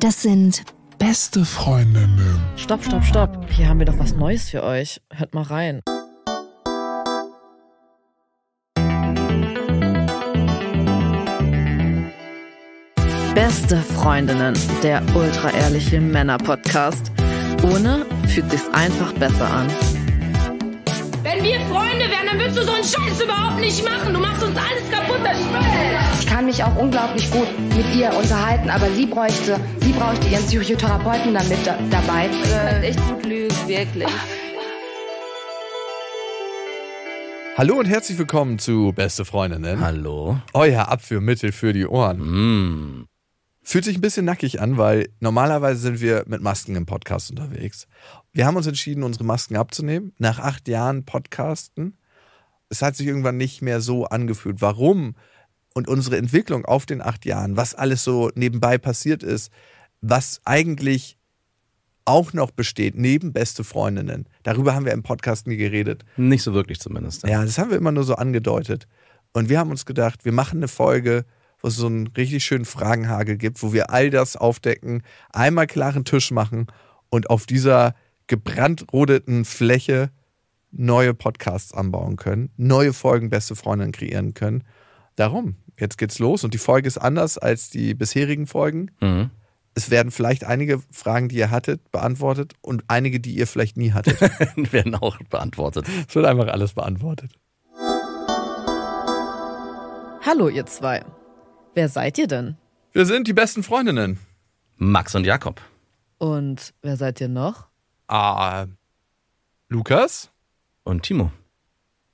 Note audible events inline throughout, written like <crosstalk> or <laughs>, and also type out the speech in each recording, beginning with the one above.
Das sind beste Freundinnen. Stopp, stopp, stopp. Hier haben wir doch was Neues für euch. Hört mal rein. Beste Freundinnen, der ultra ehrliche Männer-Podcast. Ohne fühlt sich's einfach besser an können, dann würdest du so einen Scheiß überhaupt nicht machen. Du machst uns alles kaputt, das Spiel. Ich kann mich auch unglaublich gut mit ihr unterhalten, aber sie bräuchte, sie bräuchte ihren Psychotherapeuten damit da, dabei. Äh, echt gut lügen, wirklich. Hallo und herzlich willkommen zu Beste Freundinnen. Hallo. Euer Abführmittel für die Ohren. Mm. Fühlt sich ein bisschen nackig an, weil normalerweise sind wir mit Masken im Podcast unterwegs. Wir haben uns entschieden, unsere Masken abzunehmen. Nach acht Jahren Podcasten es hat sich irgendwann nicht mehr so angefühlt. Warum? Und unsere Entwicklung auf den acht Jahren, was alles so nebenbei passiert ist, was eigentlich auch noch besteht, neben beste Freundinnen. Darüber haben wir im Podcast nie geredet. Nicht so wirklich zumindest. Ne? Ja, das haben wir immer nur so angedeutet. Und wir haben uns gedacht, wir machen eine Folge, wo es so einen richtig schönen Fragenhagel gibt, wo wir all das aufdecken, einmal klaren Tisch machen und auf dieser gebrandrodeten Fläche neue Podcasts anbauen können, neue Folgen Beste Freundinnen kreieren können. Darum, jetzt geht's los und die Folge ist anders als die bisherigen Folgen. Mhm. Es werden vielleicht einige Fragen, die ihr hattet, beantwortet und einige, die ihr vielleicht nie hattet. <laughs> werden auch beantwortet. Es wird einfach alles beantwortet. Hallo ihr zwei. Wer seid ihr denn? Wir sind die besten Freundinnen. Max und Jakob. Und wer seid ihr noch? Ah, Lukas und Timo.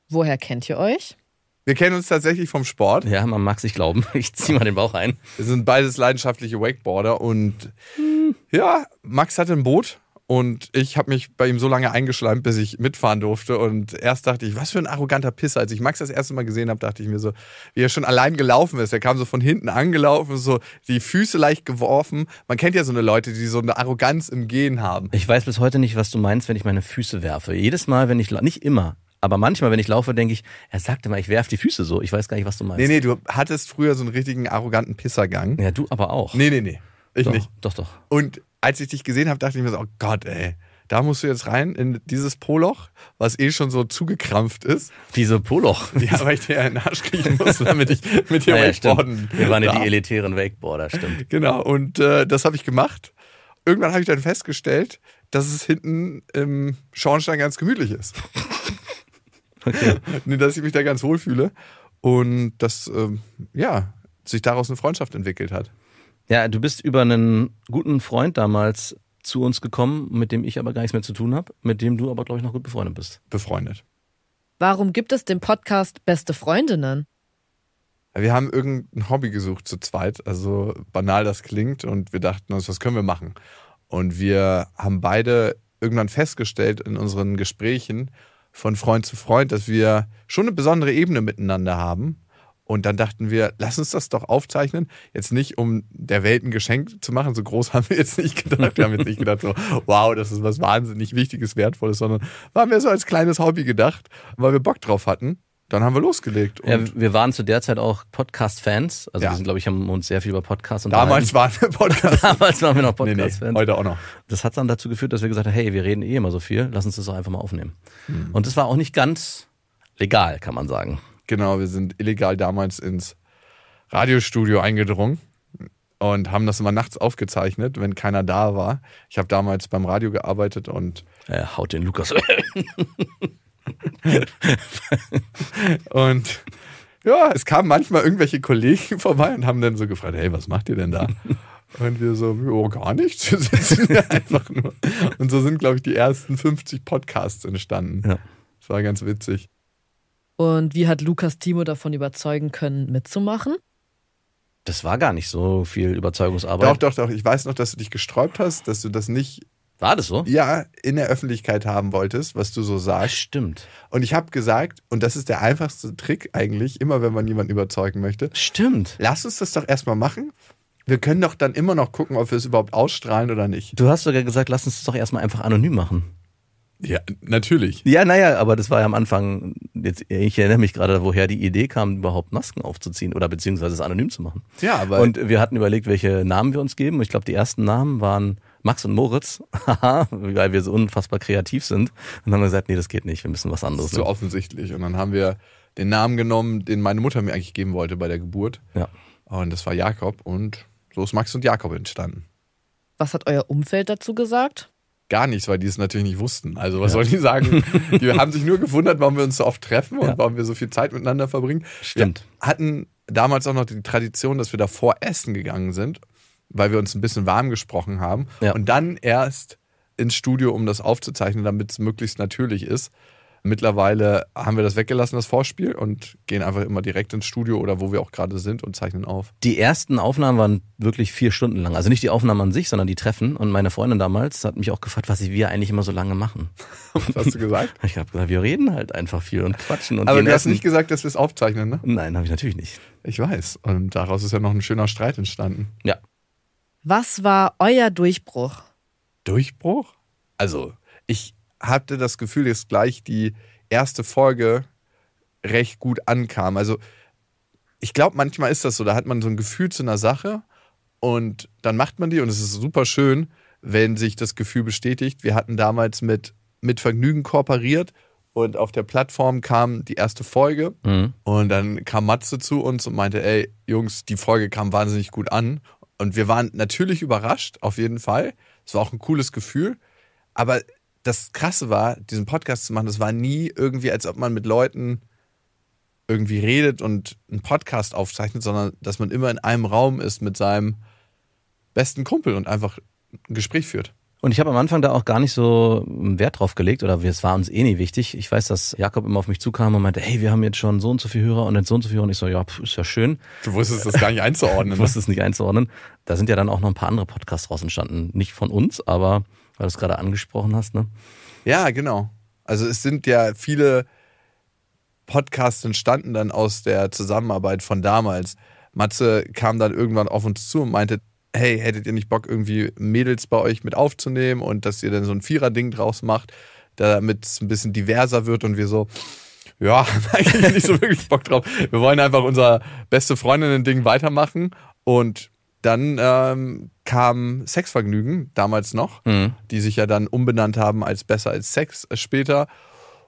Woher kennt ihr euch? Wir kennen uns tatsächlich vom Sport. Ja, man mag sich glauben. <laughs> Ich ziehe mal den Bauch ein. Wir sind beides leidenschaftliche Wakeboarder und hm. ja, Max hat ein Boot und ich habe mich bei ihm so lange eingeschleimt, bis ich mitfahren durfte. Und erst dachte ich, was für ein arroganter Pisser. Als ich Max das erste Mal gesehen habe, dachte ich mir so, wie er schon allein gelaufen ist. Er kam so von hinten angelaufen, so die Füße leicht geworfen. Man kennt ja so eine Leute, die so eine Arroganz im Gehen haben. Ich weiß bis heute nicht, was du meinst, wenn ich meine Füße werfe. Jedes Mal, wenn ich, nicht immer, aber manchmal, wenn ich laufe, denke ich, er sagte mal, ich werfe die Füße so. Ich weiß gar nicht, was du meinst. Nee, nee, du hattest früher so einen richtigen arroganten Pissergang. Ja, du aber auch. Nee, nee, nee. Ich doch, nicht. Doch, doch. Und als ich dich gesehen habe, dachte ich mir so, oh Gott, ey da musst du jetzt rein in dieses Poloch, was eh schon so zugekrampft ist. Wieso Poloch? <laughs> Ja, weil ich dir einen Arsch kriegen muss, damit ich mit dir naja, wakeboarden Wir waren ja die elitären Wakeboarder, stimmt. Genau, und äh, das habe ich gemacht. Irgendwann habe ich dann festgestellt, dass es hinten im Schornstein ganz gemütlich ist. <laughs> okay. dass ich mich da ganz wohl fühle und dass, ähm, ja, sich daraus eine Freundschaft entwickelt hat. Ja, du bist über einen guten Freund damals zu uns gekommen, mit dem ich aber gar nichts mehr zu tun habe, mit dem du aber, glaube ich, noch gut befreundet bist. Befreundet. Warum gibt es den Podcast Beste Freundinnen? Wir haben irgendein Hobby gesucht zu zweit, also banal das klingt, und wir dachten uns, was können wir machen? Und wir haben beide irgendwann festgestellt in unseren Gesprächen von Freund zu Freund, dass wir schon eine besondere Ebene miteinander haben und dann dachten wir, lass uns das doch aufzeichnen. Jetzt nicht, um der Welt ein Geschenk zu machen. So groß <laughs> haben wir jetzt nicht gedacht. Wir haben jetzt nicht gedacht, so, wow, das ist was wahnsinnig Wichtiges, Wertvolles, sondern waren wir so als kleines Hobby gedacht, weil wir Bock drauf hatten dann haben wir losgelegt. ja, wir waren zu der Zeit auch Podcast-Fans. Also ja. wir sind, glaube ich, haben uns sehr viel über Podcasts und Damals waren wir <laughs> Podcast. Damals waren wir noch Podcast-Fans. Nee, nee, heute auch noch. Das hat dann dazu geführt, dass wir gesagt haben, hey, wir reden eh immer so viel, lass uns das doch einfach mal aufnehmen. Mhm. Und das war auch nicht ganz legal, kann man sagen. Genau, wir sind illegal damals ins Radiostudio eingedrungen und haben das immer nachts aufgezeichnet, wenn keiner da war. Ich habe damals beim Radio gearbeitet und. Äh, haut den Lukas. <laughs> und ja, es kamen manchmal irgendwelche Kollegen <laughs> vorbei und haben dann so gefragt: Hey, was macht ihr denn da? Und wir so, oh, gar nichts. Wir sitzen hier <laughs> einfach nur. Und so sind, glaube ich, die ersten 50 Podcasts entstanden. Ja. Das war ganz witzig. Und wie hat Lukas Timo davon überzeugen können, mitzumachen? Das war gar nicht so viel Überzeugungsarbeit. Doch, doch, doch. Ich weiß noch, dass du dich gesträubt hast, dass du das nicht. War das so? Ja, in der Öffentlichkeit haben wolltest, was du so sagst. Das stimmt. Und ich habe gesagt, und das ist der einfachste Trick eigentlich, immer wenn man jemanden überzeugen möchte. Stimmt. Lass uns das doch erstmal machen. Wir können doch dann immer noch gucken, ob wir es überhaupt ausstrahlen oder nicht. Du hast sogar gesagt, lass uns das doch erstmal einfach anonym machen. Ja, natürlich. Ja, naja, aber das war ja am Anfang, jetzt, ich erinnere mich gerade, woher die Idee kam, überhaupt Masken aufzuziehen oder beziehungsweise es anonym zu machen. Ja, aber. Und wir hatten überlegt, welche Namen wir uns geben. Ich glaube, die ersten Namen waren Max und Moritz, <laughs> weil wir so unfassbar kreativ sind. Und dann haben wir gesagt, nee, das geht nicht, wir müssen was anderes. Das ist so offensichtlich. Und dann haben wir den Namen genommen, den meine Mutter mir eigentlich geben wollte bei der Geburt. Ja. Und das war Jakob und so ist Max und Jakob entstanden. Was hat euer Umfeld dazu gesagt? gar nichts, weil die es natürlich nicht wussten. Also was ja. sollen die sagen? <laughs> die haben sich nur gewundert, warum wir uns so oft treffen und ja. warum wir so viel Zeit miteinander verbringen. Stimmt. Wir hatten damals auch noch die Tradition, dass wir davor essen gegangen sind, weil wir uns ein bisschen warm gesprochen haben ja. und dann erst ins Studio, um das aufzuzeichnen, damit es möglichst natürlich ist. Mittlerweile haben wir das weggelassen, das Vorspiel, und gehen einfach immer direkt ins Studio oder wo wir auch gerade sind und zeichnen auf. Die ersten Aufnahmen waren wirklich vier Stunden lang. Also nicht die Aufnahmen an sich, sondern die Treffen. Und meine Freundin damals hat mich auch gefragt, was wir eigentlich immer so lange machen. <laughs> Was hast du gesagt? Ich habe gesagt, wir reden halt einfach viel und quatschen. Und Aber du hast nicht gesagt, dass wir es aufzeichnen, ne? Nein, habe ich natürlich nicht. Ich weiß. Und daraus ist ja noch ein schöner Streit entstanden. Ja. Was war euer Durchbruch? Durchbruch? Also, ich hatte das Gefühl, dass gleich die erste Folge recht gut ankam. Also ich glaube, manchmal ist das so, da hat man so ein Gefühl zu einer Sache und dann macht man die und es ist super schön, wenn sich das Gefühl bestätigt. Wir hatten damals mit, mit Vergnügen kooperiert und auf der Plattform kam die erste Folge mhm. und dann kam Matze zu uns und meinte, ey Jungs, die Folge kam wahnsinnig gut an und wir waren natürlich überrascht, auf jeden Fall. Es war auch ein cooles Gefühl, aber das Krasse war, diesen Podcast zu machen, das war nie irgendwie, als ob man mit Leuten irgendwie redet und einen Podcast aufzeichnet, sondern dass man immer in einem Raum ist mit seinem besten Kumpel und einfach ein Gespräch führt. Und ich habe am Anfang da auch gar nicht so Wert drauf gelegt oder es war uns eh nie wichtig. Ich weiß, dass Jakob immer auf mich zukam und meinte, hey, wir haben jetzt schon so und so viele Hörer und jetzt so und so viele Hörer. Und ich so, ja, pf, ist ja schön. Du wusstest das gar nicht einzuordnen. <laughs> du ne? wusstest es nicht einzuordnen. Da sind ja dann auch noch ein paar andere Podcasts raus entstanden. Nicht von uns, aber weil du es gerade angesprochen hast, ne? Ja, genau. Also es sind ja viele Podcasts entstanden dann aus der Zusammenarbeit von damals. Matze kam dann irgendwann auf uns zu und meinte, hey, hättet ihr nicht Bock, irgendwie Mädels bei euch mit aufzunehmen und dass ihr dann so ein Vierer-Ding draus macht, damit es ein bisschen diverser wird und wir so, ja, <laughs> eigentlich nicht so wirklich Bock drauf. Wir wollen einfach unser beste Freundinnen-Ding weitermachen und dann ähm, kam Sexvergnügen, damals noch, mhm. die sich ja dann umbenannt haben als Besser als Sex äh, später.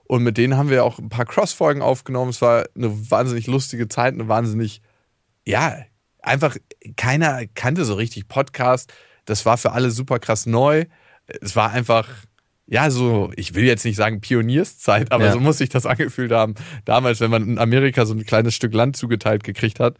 Und mit denen haben wir auch ein paar Cross-Folgen aufgenommen. Es war eine wahnsinnig lustige Zeit, eine wahnsinnig, ja, einfach keiner kannte so richtig Podcast. Das war für alle super krass neu. Es war einfach, ja, so, ich will jetzt nicht sagen Pionierszeit, aber ja. so muss sich das <laughs> angefühlt haben. Damals, wenn man in Amerika so ein kleines Stück Land zugeteilt gekriegt hat.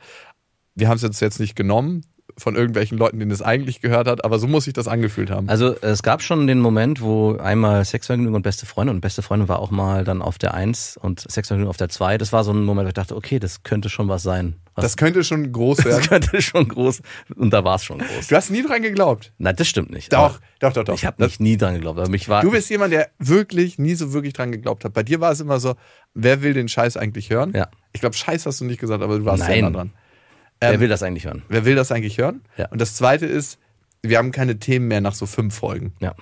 Wir haben es jetzt nicht genommen, von irgendwelchen Leuten, denen es eigentlich gehört hat, aber so muss sich das angefühlt haben. Also es gab schon den Moment, wo einmal Sexvergnügen und beste Freunde und beste Freunde war auch mal dann auf der Eins und Sexvergnügen auf der Zwei. Das war so ein Moment, wo ich dachte, okay, das könnte schon was sein. Was das könnte schon groß <laughs> werden. Das könnte schon groß. Und da war es schon groß. Du hast nie dran geglaubt. Nein, das stimmt nicht. Doch, doch, doch, doch. Ich habe nicht nie dran geglaubt. Aber mich war du bist jemand, der wirklich nie so wirklich dran geglaubt hat. Bei dir war es immer so, wer will den Scheiß eigentlich hören? Ja. Ich glaube, Scheiß hast du nicht gesagt, aber du warst Nein. sehr dran. Ähm, wer will das eigentlich hören? Wer will das eigentlich hören? Ja. Und das Zweite ist, wir haben keine Themen mehr nach so fünf Folgen. Ja.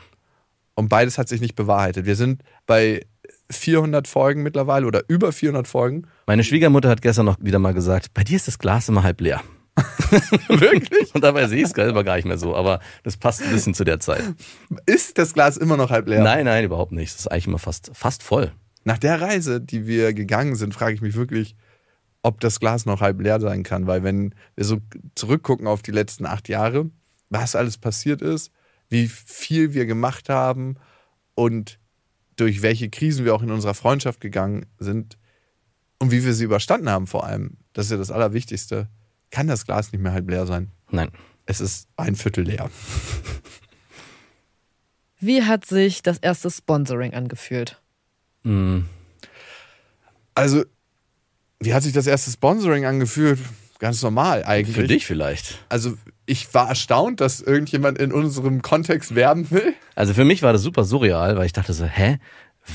Und beides hat sich nicht bewahrheitet. Wir sind bei 400 Folgen mittlerweile oder über 400 Folgen. Meine Schwiegermutter hat gestern noch wieder mal gesagt, bei dir ist das Glas immer halb leer. <laughs> Wirklich? Und dabei sehe ich es selber gar nicht mehr so, aber das passt ein bisschen zu der Zeit. Ist das Glas immer noch halb leer? Nein, nein, überhaupt nicht. Es ist eigentlich immer fast, fast voll. Nach der Reise, die wir gegangen sind, frage ich mich wirklich, ob das Glas noch halb leer sein kann, weil wenn wir so zurückgucken auf die letzten acht Jahre, was alles passiert ist, wie viel wir gemacht haben und durch welche Krisen wir auch in unserer Freundschaft gegangen sind und wie wir sie überstanden haben vor allem, das ist ja das Allerwichtigste, kann das Glas nicht mehr halb leer sein. Nein. Es ist ein Viertel leer. <laughs> Wie hat sich das erste Sponsoring angefühlt? Mm. Also wie hat sich das erste Sponsoring angefühlt? Ganz normal eigentlich. Für dich vielleicht. Also ich war erstaunt, dass irgendjemand in unserem Kontext werben will. Also für mich war das super surreal, weil ich dachte so, hä?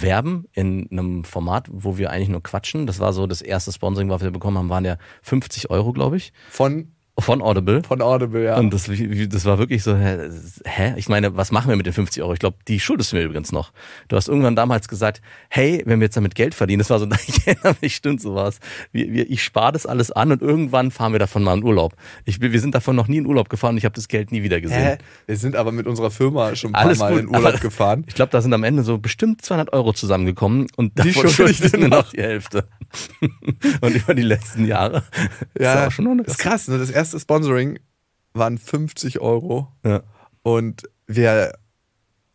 Werben in einem Format, wo wir eigentlich nur quatschen. Das war so, das erste Sponsoring, was wir bekommen haben, waren ja 50 Euro, glaube ich. Von von Audible. Von Audible, ja. Und das, das war wirklich so, hä? Ich meine, was machen wir mit den 50 Euro? Ich glaube, die schuldest du mir übrigens noch. Du hast irgendwann damals gesagt, hey, wenn wir jetzt damit Geld verdienen, das war so, ich erinnere mich, stimmt, so wir, wir, ich spare das alles an und irgendwann fahren wir davon mal in Urlaub. Ich, wir sind davon noch nie in Urlaub gefahren und ich habe das Geld nie wieder gesehen. Hä? Wir sind aber mit unserer Firma schon ein paar Mal gut, in Urlaub gefahren. Ich glaube, da sind am Ende so bestimmt 200 Euro zusammengekommen und die schuldest du mir noch die Hälfte. <laughs> und über die letzten Jahre. Ja, ist, auch schon ist krass, ne? Das erste erste Sponsoring waren 50 Euro. Ja. Und wir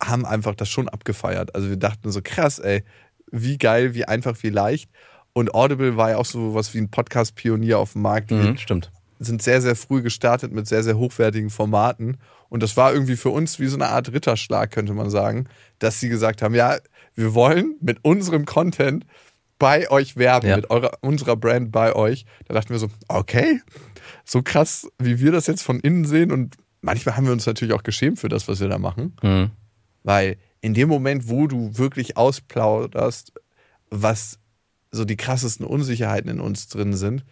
haben einfach das schon abgefeiert. Also wir dachten so, krass, ey, wie geil, wie einfach, wie leicht. Und Audible war ja auch so was wie ein Podcast-Pionier auf dem Markt. Mhm, stimmt. Sind sehr, sehr früh gestartet mit sehr, sehr hochwertigen Formaten. Und das war irgendwie für uns wie so eine Art Ritterschlag, könnte man sagen, dass sie gesagt haben: Ja, wir wollen mit unserem Content bei euch werben, ja. mit eurer, unserer Brand bei euch. Da dachten wir so: Okay, so krass, wie wir das jetzt von innen sehen. Und manchmal haben wir uns natürlich auch geschämt für das, was wir da machen. Mhm. Weil in dem Moment, wo du wirklich ausplauderst, was so die krassesten Unsicherheiten in uns drin sind,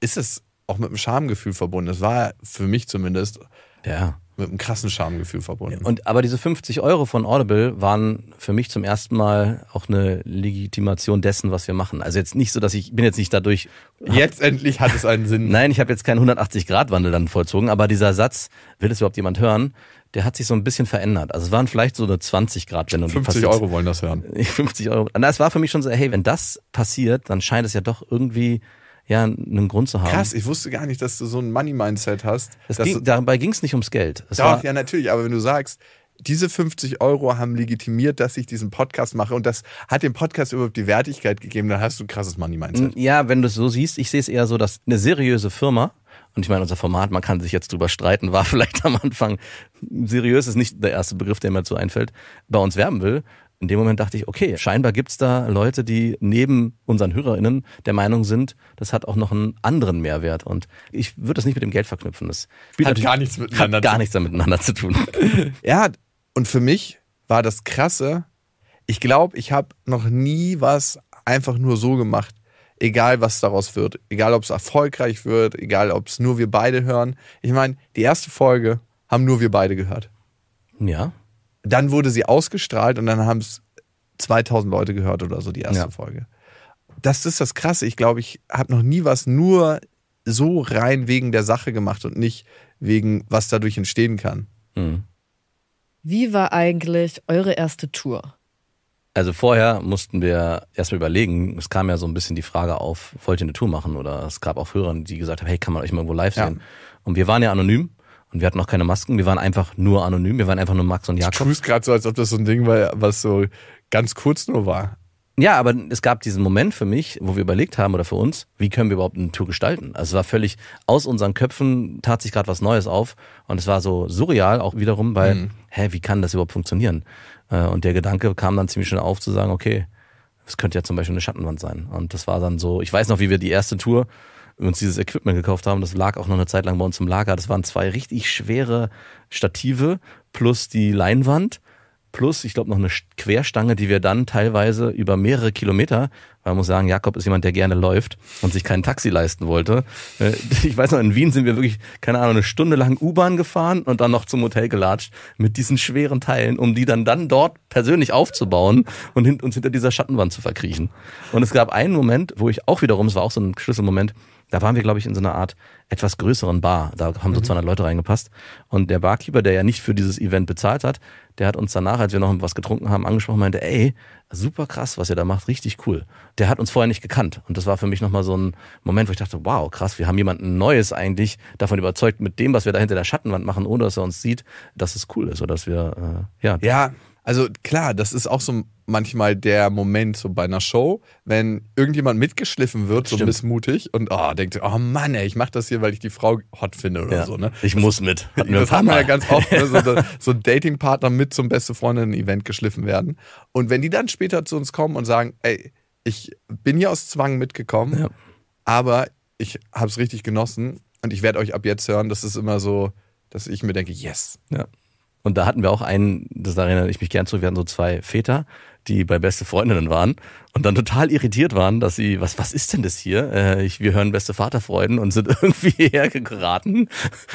ist es auch mit einem Schamgefühl verbunden. Das war für mich zumindest. Ja mit einem krassen Schamgefühl verbunden. Und aber diese 50 Euro von Audible waren für mich zum ersten Mal auch eine Legitimation dessen, was wir machen. Also jetzt nicht so, dass ich bin jetzt nicht dadurch. Jetzt endlich hat es einen Sinn. <laughs> Nein, ich habe jetzt keinen 180-Grad-Wandel dann vollzogen, aber dieser Satz, will es überhaupt jemand hören? Der hat sich so ein bisschen verändert. Also es waren vielleicht so eine 20 Grad Wendung. 50 Euro wollen das hören. 50 <laughs> Euro. Na, es war für mich schon so, hey, wenn das passiert, dann scheint es ja doch irgendwie ja einen Grund zu haben. Krass, ich wusste gar nicht, dass du so ein Money-Mindset hast. Ging, dabei ging es nicht ums Geld. Es doch, war, ja, natürlich, aber wenn du sagst, diese 50 Euro haben legitimiert, dass ich diesen Podcast mache und das hat dem Podcast überhaupt die Wertigkeit gegeben, dann hast du ein krasses Money-Mindset. Ja, wenn du es so siehst, ich sehe es eher so, dass eine seriöse Firma, und ich meine, unser Format, man kann sich jetzt drüber streiten, war <laughs> vielleicht am Anfang seriös, ist nicht der erste Begriff, der mir dazu einfällt, bei uns werben will, in dem Moment dachte ich, okay, scheinbar gibt's da Leute, die neben unseren HörerInnen der Meinung sind, das hat auch noch einen anderen Mehrwert. Und ich würde das nicht mit dem Geld verknüpfen. Das hat gar nichts miteinander, hat gar nichts miteinander zu tun. <laughs> ja, und für mich war das Krasse, ich glaube, ich habe noch nie was einfach nur so gemacht. Egal, was daraus wird. Egal, ob es erfolgreich wird. Egal, ob es nur wir beide hören. Ich meine, die erste Folge haben nur wir beide gehört. Ja. Dann wurde sie ausgestrahlt und dann haben es 2000 Leute gehört oder so, die erste ja. Folge. Das ist das Krasse. Ich glaube, ich habe noch nie was nur so rein wegen der Sache gemacht und nicht wegen, was dadurch entstehen kann. Mhm. Wie war eigentlich eure erste Tour? Also vorher mussten wir erstmal überlegen, es kam ja so ein bisschen die Frage auf, wollt ihr eine Tour machen? Oder es gab auch Hörer, die gesagt haben, hey, kann man euch mal irgendwo live sehen? Ja. Und wir waren ja anonym und wir hatten noch keine Masken, wir waren einfach nur anonym, wir waren einfach nur Max und Jakob. Du tust gerade so, als ob das so ein Ding war, was so ganz kurz nur war. Ja, aber es gab diesen Moment für mich, wo wir überlegt haben oder für uns, wie können wir überhaupt eine Tour gestalten? Also es war völlig aus unseren Köpfen, tat sich gerade was Neues auf und es war so surreal auch wiederum, weil, mhm. hä, wie kann das überhaupt funktionieren? Äh, und der Gedanke kam dann ziemlich schnell auf zu sagen, okay, es könnte ja zum Beispiel eine Schattenwand sein. Und das war dann so, ich weiß noch, wie wir die erste Tour wir uns dieses Equipment gekauft haben, das lag auch noch eine Zeit lang bei uns im Lager. Das waren zwei richtig schwere Stative plus die Leinwand plus, ich glaube, noch eine Querstange, die wir dann teilweise über mehrere Kilometer, weil man muss sagen, Jakob ist jemand, der gerne läuft und sich kein Taxi leisten wollte. Äh, <laughs> ich weiß noch, in Wien sind wir wirklich, keine Ahnung, eine Stunde lang U-Bahn gefahren und dann noch zum Hotel gelatscht mit diesen schweren Teilen, um die dann, dann dort persönlich aufzubauen und uns hinter dieser Schattenwand zu verkriechen. Und es gab einen Moment, wo ich auch wiederum, es war auch so ein Schlüsselmoment, da waren wir, glaube ich, in so einer Art etwas größeren Bar. Da haben so 200 mhm. Leute reingepasst. Und der Barkeeper, der ja nicht für dieses Event bezahlt hat, der hat uns danach, als wir noch was getrunken haben, angesprochen, meinte, ey, super krass, was ihr da macht, richtig cool. Der hat uns vorher nicht gekannt. Und das war für mich nochmal so ein Moment, wo ich dachte, wow, krass, wir haben jemanden Neues eigentlich davon überzeugt, mit dem, was wir da hinter der Schattenwand machen, ohne dass er uns sieht, dass es cool ist oder dass wir, äh, ja. Ja, also klar, das ist auch so manchmal der Moment so bei einer Show, wenn irgendjemand mitgeschliffen wird, Stimmt. so missmutig und oh, denkt, oh Mann, ey, ich mach das hier, weil ich die Frau hot finde oder ja, so. Ne? Ich muss mit. Hatten das haben wir ja ganz oft, ne? <laughs> so, so Datingpartner mit zum beste Freundinnen-Event geschliffen werden. Und wenn die dann später zu uns kommen und sagen, ey, ich bin hier aus Zwang mitgekommen, ja. aber ich habe es richtig genossen und ich werde euch ab jetzt hören, das ist immer so, dass ich mir denke, yes. Ja. Und da hatten wir auch einen, das erinnere ich mich gern zu, wir hatten so zwei Väter, die bei beste Freundinnen waren und dann total irritiert waren, dass sie, was, was ist denn das hier? Äh, ich, wir hören beste Vaterfreuden und sind <laughs> irgendwie hergeraten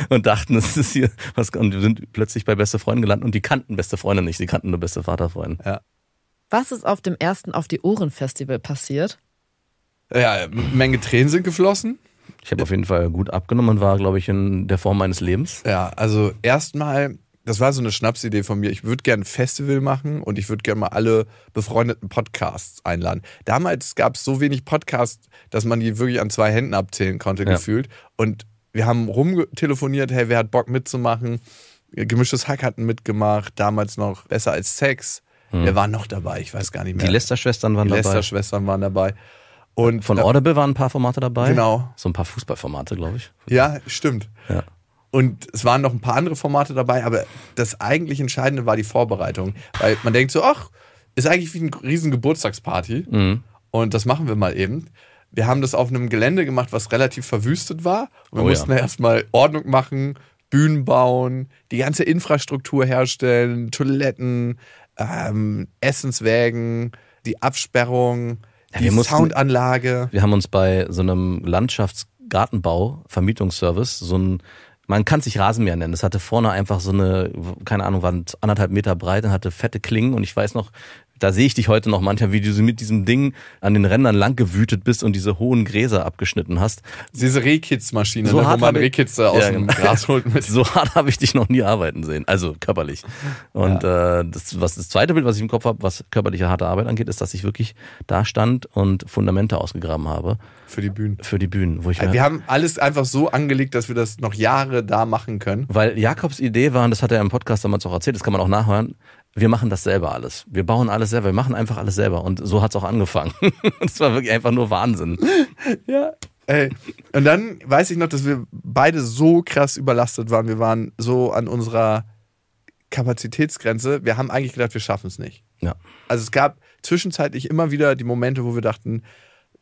und dachten, das ist hier was und sind plötzlich bei beste Freunden gelandet und die kannten beste Freunde nicht, sie kannten nur beste Vaterfreunde. Ja. Was ist auf dem ersten Auf die Ohren Festival passiert? Ja, Menge Tränen sind geflossen. Ich habe auf jeden Fall gut abgenommen und war, glaube ich, in der Form meines Lebens. Ja, also erstmal das war so eine Schnapsidee von mir. Ich würde gerne ein Festival machen und ich würde gerne mal alle befreundeten Podcasts einladen. Damals gab es so wenig Podcasts, dass man die wirklich an zwei Händen abzählen konnte, ja. gefühlt. Und wir haben rumtelefoniert, hey, wer hat Bock mitzumachen? Gemischtes Hack hatten mitgemacht, damals noch besser als Sex. Hm. Wer war noch dabei? Ich weiß gar nicht mehr. Die Lester-Schwestern waren die dabei. Die Lester-Schwestern waren dabei. Und Von äh, Audible waren ein paar Formate dabei. Genau. So ein paar Fußballformate, glaube ich. Ja, stimmt. Ja. Und es waren noch ein paar andere Formate dabei, aber das eigentlich Entscheidende war die Vorbereitung. Weil man denkt so, ach, ist eigentlich wie eine riesen Geburtstagsparty. Mhm. Und das machen wir mal eben. Wir haben das auf einem Gelände gemacht, was relativ verwüstet war. Und wir oh, mussten ja. erstmal Ordnung machen, Bühnen bauen, die ganze Infrastruktur herstellen, Toiletten, ähm, Essenswägen, die Absperrung, ja, die mussten, Soundanlage. Wir haben uns bei so einem Landschaftsgartenbau, Vermietungsservice, so ein man kann sich Rasenmäher nennen. Das hatte vorne einfach so eine, keine Ahnung, waren anderthalb Meter breit und hatte fette Klingen. Und ich weiß noch, da sehe ich dich heute noch manchmal, wie du mit diesem Ding an den Rändern lang gewütet bist und diese hohen Gräser abgeschnitten hast. Diese Rehkids-Maschine, so ne, wo man Rehkids aus ja, dem genau. Gras holt. <laughs> Mit. So hart habe ich dich noch nie arbeiten sehen, also körperlich. Und ja. äh, das, was das zweite Bild, was ich im Kopf habe, was körperliche harte Arbeit angeht, ist, dass ich wirklich da stand und Fundamente ausgegraben habe. Für die Bühnen. Für die Bühnen. Wo ich äh, wir haben alles einfach so angelegt, dass wir das noch Jahre da machen können. Weil Jakobs Idee war, und das hat er im Podcast damals auch erzählt, das kann man auch nachhören, wir machen das selber alles. Wir bauen alles selber, wir machen einfach alles selber. Und so hat es auch angefangen. <laughs> das war wirklich einfach nur Wahnsinn. <laughs> ja. Ey, und dann weiß ich noch, dass wir beide so krass überlastet waren. Wir waren so an unserer Kapazitätsgrenze. Wir haben eigentlich gedacht, wir schaffen es nicht. Ja. Also es gab zwischenzeitlich immer wieder die Momente, wo wir dachten,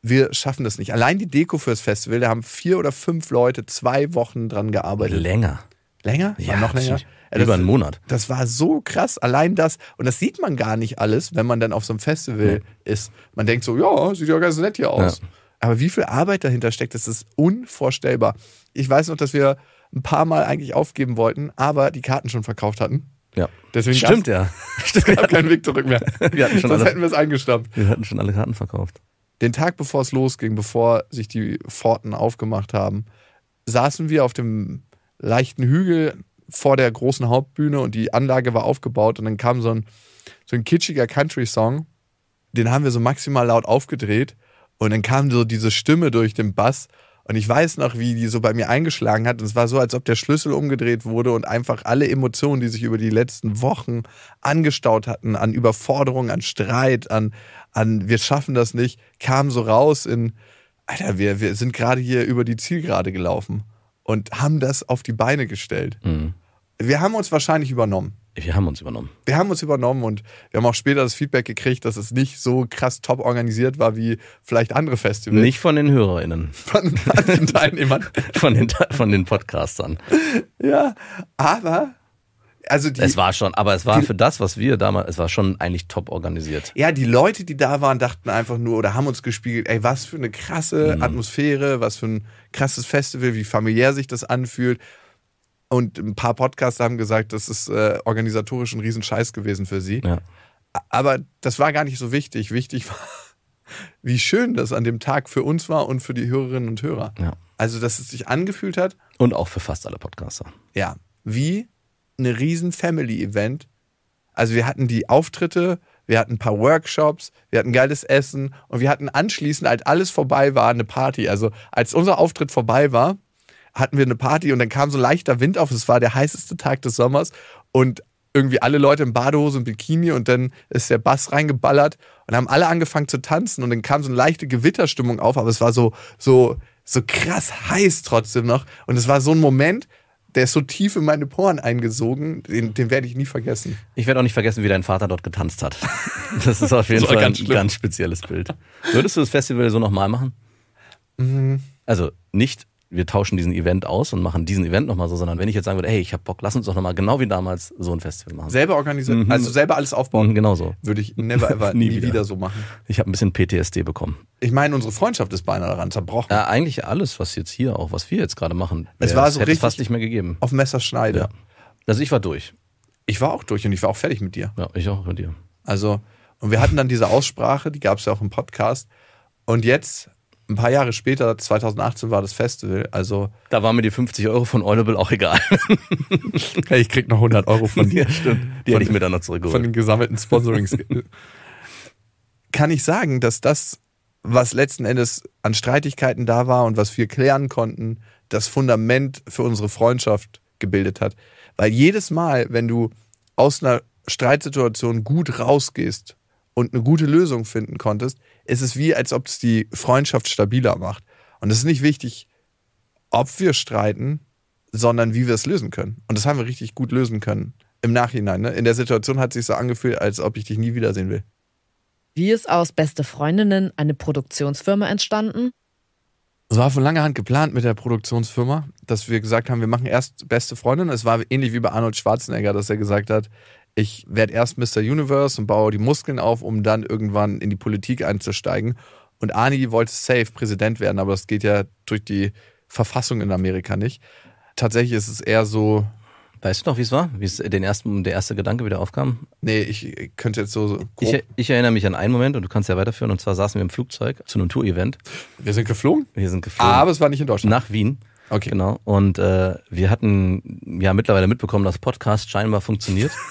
wir schaffen das nicht. Allein die Deko fürs Festival, da haben vier oder fünf Leute zwei Wochen dran gearbeitet. Länger. Länger? Ja, noch länger. Natürlich. Das, Über einen Monat. Das war so krass. Allein das, und das sieht man gar nicht alles, wenn man dann auf so einem Festival ja. ist. Man denkt so, ja, sieht ja ganz nett hier aus. Ja. Aber wie viel Arbeit dahinter steckt, das ist unvorstellbar. Ich weiß noch, dass wir ein paar Mal eigentlich aufgeben wollten, aber die Karten schon verkauft hatten. Ja. Deswegen Stimmt, ja. <laughs> Es gab keinen Weg zurück mehr. <laughs> Wir hatten schon Sonst alle, hätten wir es eingestampft. Wir hatten schon alle Karten verkauft. Den Tag, bevor es losging, bevor sich die Pforten aufgemacht haben, saßen wir auf dem leichten Hügel vor der großen Hauptbühne und die Anlage war aufgebaut und dann kam so ein, so ein kitschiger Country-Song, den haben wir so maximal laut aufgedreht und dann kam so diese Stimme durch den Bass und ich weiß noch, wie die so bei mir eingeschlagen hat. Und es war so, als ob der Schlüssel umgedreht wurde und einfach alle Emotionen, die sich über die letzten Wochen angestaut hatten, an Überforderung, an Streit, an, an wir schaffen das nicht, kamen so raus in, Alter, wir, wir sind gerade hier über die Zielgerade gelaufen und haben das auf die Beine gestellt. Mhm. Wir haben uns wahrscheinlich übernommen. Wir haben uns übernommen. Wir haben uns übernommen und wir haben auch später das Feedback gekriegt, dass es nicht so krass top organisiert war wie vielleicht andere Festivals. Nicht von den HörerInnen. Von, <laughs> von den Teilnehmern. <laughs> von, den, von den Podcastern. Ja, aber also die, es war schon, aber es war die, für das, was wir damals, es war schon eigentlich top organisiert. Ja, die Leute, die da waren, dachten einfach nur oder haben uns gespiegelt, ey, was für eine krasse mhm. Atmosphäre, was für ein krasses Festival, wie familiär sich das anfühlt. Und ein paar Podcaster haben gesagt, das ist äh, organisatorisch ein Riesenscheiß gewesen für sie. Ja. Aber das war gar nicht so wichtig. Wichtig war, <laughs> wie schön das an dem Tag für uns war und für die Hörerinnen und Hörer. Ja. Also, dass es sich angefühlt hat. Und auch für fast alle Podcaster. Ja. Wie eine riesen Family-Event. Also, wir hatten die Auftritte, wir hatten ein paar Workshops, wir hatten geiles Essen und wir hatten anschließend, als alles vorbei war, eine Party. Also, als unser Auftritt vorbei war, hatten wir eine Party und dann kam so ein leichter Wind auf. Es war der heißeste Tag des Sommers und irgendwie alle Leute in Badehose und Bikini und dann ist der Bass reingeballert und haben alle angefangen zu tanzen und dann kam so eine leichte Gewitterstimmung auf, aber es war so, so, so krass heiß trotzdem noch und es war so ein Moment, der ist so tief in meine Poren eingesogen, den, den werde ich nie vergessen. Ich werde auch nicht vergessen, wie dein Vater dort getanzt hat. Das ist auf jeden Fall ganz ein ganz spezielles Bild. Würdest du das Festival so nochmal machen? Mhm. Also nicht wir tauschen diesen Event aus und machen diesen Event nochmal so, sondern wenn ich jetzt sagen würde, hey, ich hab Bock, lass uns doch nochmal genau wie damals so ein Festival machen. Selber organisieren, mhm. also selber alles aufbauen. Mhm, genau so. Würde ich never ever <laughs> nie, nie wieder. wieder. so machen. Ich habe ein bisschen PTSD bekommen. Ich meine, unsere Freundschaft ist beinahe daran zerbrochen. Ja, eigentlich alles, was jetzt hier auch, was wir jetzt gerade machen, es äh, war so hätte richtig fast nicht mehr gegeben. Auf Messerschneide. Ja. Also ich war durch. Ich war auch durch und ich war auch fertig mit dir. Ja, ich auch mit dir. Also, und wir hatten dann diese Aussprache, die gab es ja auch im Podcast. Und jetzt ein paar Jahre später, 2018 war das Festival, also. Da waren mir die 50 Euro von Audible auch egal. <laughs> hey, ich krieg noch 100 Euro von dir. <laughs> Ja, stimmt. Die hätte ich mir dann noch zurückgeholt. Von den gesammelten Sponsorings. <laughs> Kann ich sagen, dass das, was letzten Endes an Streitigkeiten da war und was wir klären konnten, das Fundament für unsere Freundschaft gebildet hat. Weil jedes Mal, wenn du aus einer Streitsituation gut rausgehst und eine gute Lösung finden konntest, ist es wie, als ob es die Freundschaft stabiler macht. Und es ist nicht wichtig, ob wir streiten, sondern wie wir es lösen können. Und das haben wir richtig gut lösen können. Im Nachhinein. Ne? In der Situation hat es sich so angefühlt, als ob ich dich nie wiedersehen will. Wie ist aus Beste Freundinnen eine Produktionsfirma entstanden? Es war von langer Hand geplant mit der Produktionsfirma, dass wir gesagt haben, wir machen erst Beste Freundin. Es war ähnlich wie bei Arnold Schwarzenegger, dass er gesagt hat, ich werde erst Mr. Universe und baue die Muskeln auf, um dann irgendwann in die Politik einzusteigen. Und Arnie wollte safe Präsident werden, aber das geht ja durch die Verfassung in Amerika nicht. Tatsächlich ist es eher so. Weißt du noch, wie es war? Wie es den ersten, der erste Gedanke wieder aufkam? Nee, ich könnte jetzt so. so ich, ich, erinnere mich an einen Moment und du kannst ja weiterführen. Und zwar saßen wir im Flugzeug zu einem Tour-Event. Wir sind geflogen? Wir sind geflogen. Aber es war nicht in Deutschland. Nach Wien. Okay. Genau. Und äh, wir hatten ja mittlerweile mitbekommen, dass Podcast scheinbar funktioniert. <laughs>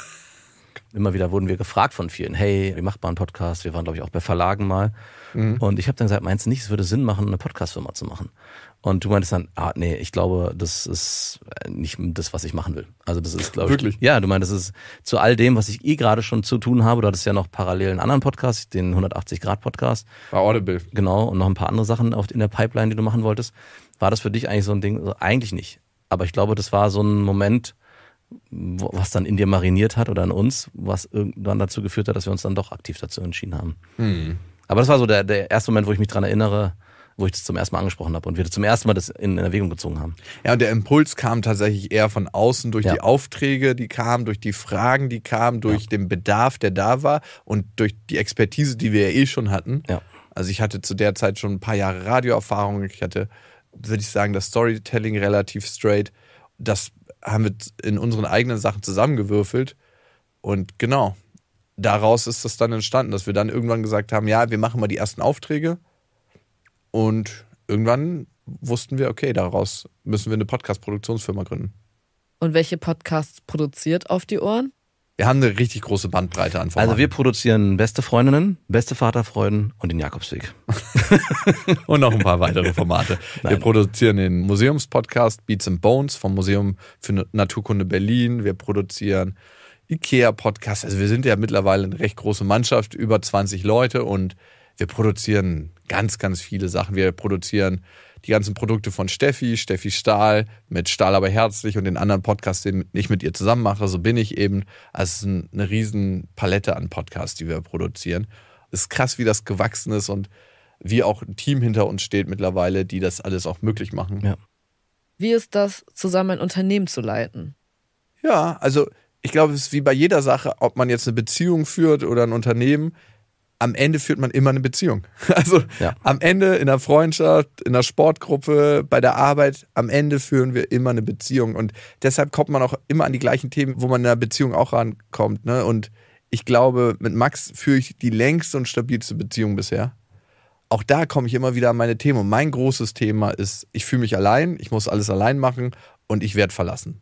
immer wieder wurden wir gefragt von vielen, hey, wie macht man einen Podcast? Wir waren, glaube ich, auch bei Verlagen mal. Mhm. Und ich habe dann gesagt, meinst du nicht, es würde Sinn machen, eine Podcast-Firma zu machen? Und du meintest dann, ah, nee, ich glaube, das ist nicht das, was ich machen will. Also das ist, glaube ich. Wirklich? Ja, du meinst, das ist zu all dem, was ich eh gerade schon zu tun habe. Du hattest ja noch parallel einen anderen Podcast, den 180-Grad-Podcast. Bei Audible. Genau, und noch ein paar andere Sachen in der Pipeline, die du machen wolltest. War das für dich eigentlich so ein Ding? Also eigentlich nicht. Aber ich glaube, das war so ein Moment, was dann in dir mariniert hat oder in uns, was irgendwann dazu geführt hat, dass wir uns dann doch aktiv dazu entschieden haben. Mhm. Aber das war so der, der erste Moment, wo ich mich dran erinnere, wo ich das zum ersten Mal angesprochen habe und wir zum ersten Mal das in, Erwägung gezogen haben. Ja, und der Impuls kam tatsächlich eher von außen durch ja. die Aufträge, die kamen, durch die Fragen, die kamen, durch ja. den Bedarf, der da war und durch die Expertise, die wir ja eh schon hatten. Ja. Also ich hatte zu der Zeit schon ein paar Jahre Radioerfahrung, ich hatte, würde ich sagen, das Storytelling relativ straight. Das haben wir in unseren eigenen Sachen zusammengewürfelt. Und genau, daraus ist das dann entstanden, dass wir dann irgendwann gesagt haben, ja, wir machen mal die ersten Aufträge. Und irgendwann wussten wir, okay, daraus müssen wir eine Podcast-Produktionsfirma gründen. Und welche Podcasts produziert auf die Ohren? Wir haben eine richtig große Bandbreite an Formaten. Also wir produzieren Beste Freundinnen, Beste Vaterfreuden und den Jakobsweg. <laughs> und noch ein paar weitere Formate. Nein. Wir produzieren den Museumspodcast Beats and Bones vom Museum für Naturkunde Berlin. Wir produzieren IKEA-Podcast. Also wir sind ja mittlerweile eine recht große Mannschaft, über 20 Leute und wir produzieren ganz, ganz viele Sachen. Wir produzieren die ganzen Produkte von Steffi, Steffi Stahl, mit Stahl aber herzlich und den anderen Podcasts, den ich mit ihr zusammen mache, so bin ich eben. Also es ist eine riesen Palette an Podcasts, die wir produzieren. Es ist krass, wie das gewachsen ist und wie auch ein Team hinter uns steht mittlerweile, die das alles auch möglich machen. Ja. Wie ist das, zusammen ein Unternehmen zu leiten? Ja, also ich glaube, es ist wie bei jeder Sache, ob man jetzt eine Beziehung führt oder ein Unternehmen, am Ende führt man immer eine Beziehung. <laughs> Also ja. am Ende in der Freundschaft, in der Sportgruppe, bei der Arbeit, am Ende führen wir immer eine Beziehung. Und deshalb kommt man auch immer an die gleichen Themen, wo man in einer Beziehung auch rankommt. Ne? Und ich glaube, mit Max führe ich die längste und stabilste Beziehung bisher. Auch da komme ich immer wieder an meine Themen. Und mein großes Thema ist, ich fühle mich allein, ich muss alles allein machen und ich werde verlassen.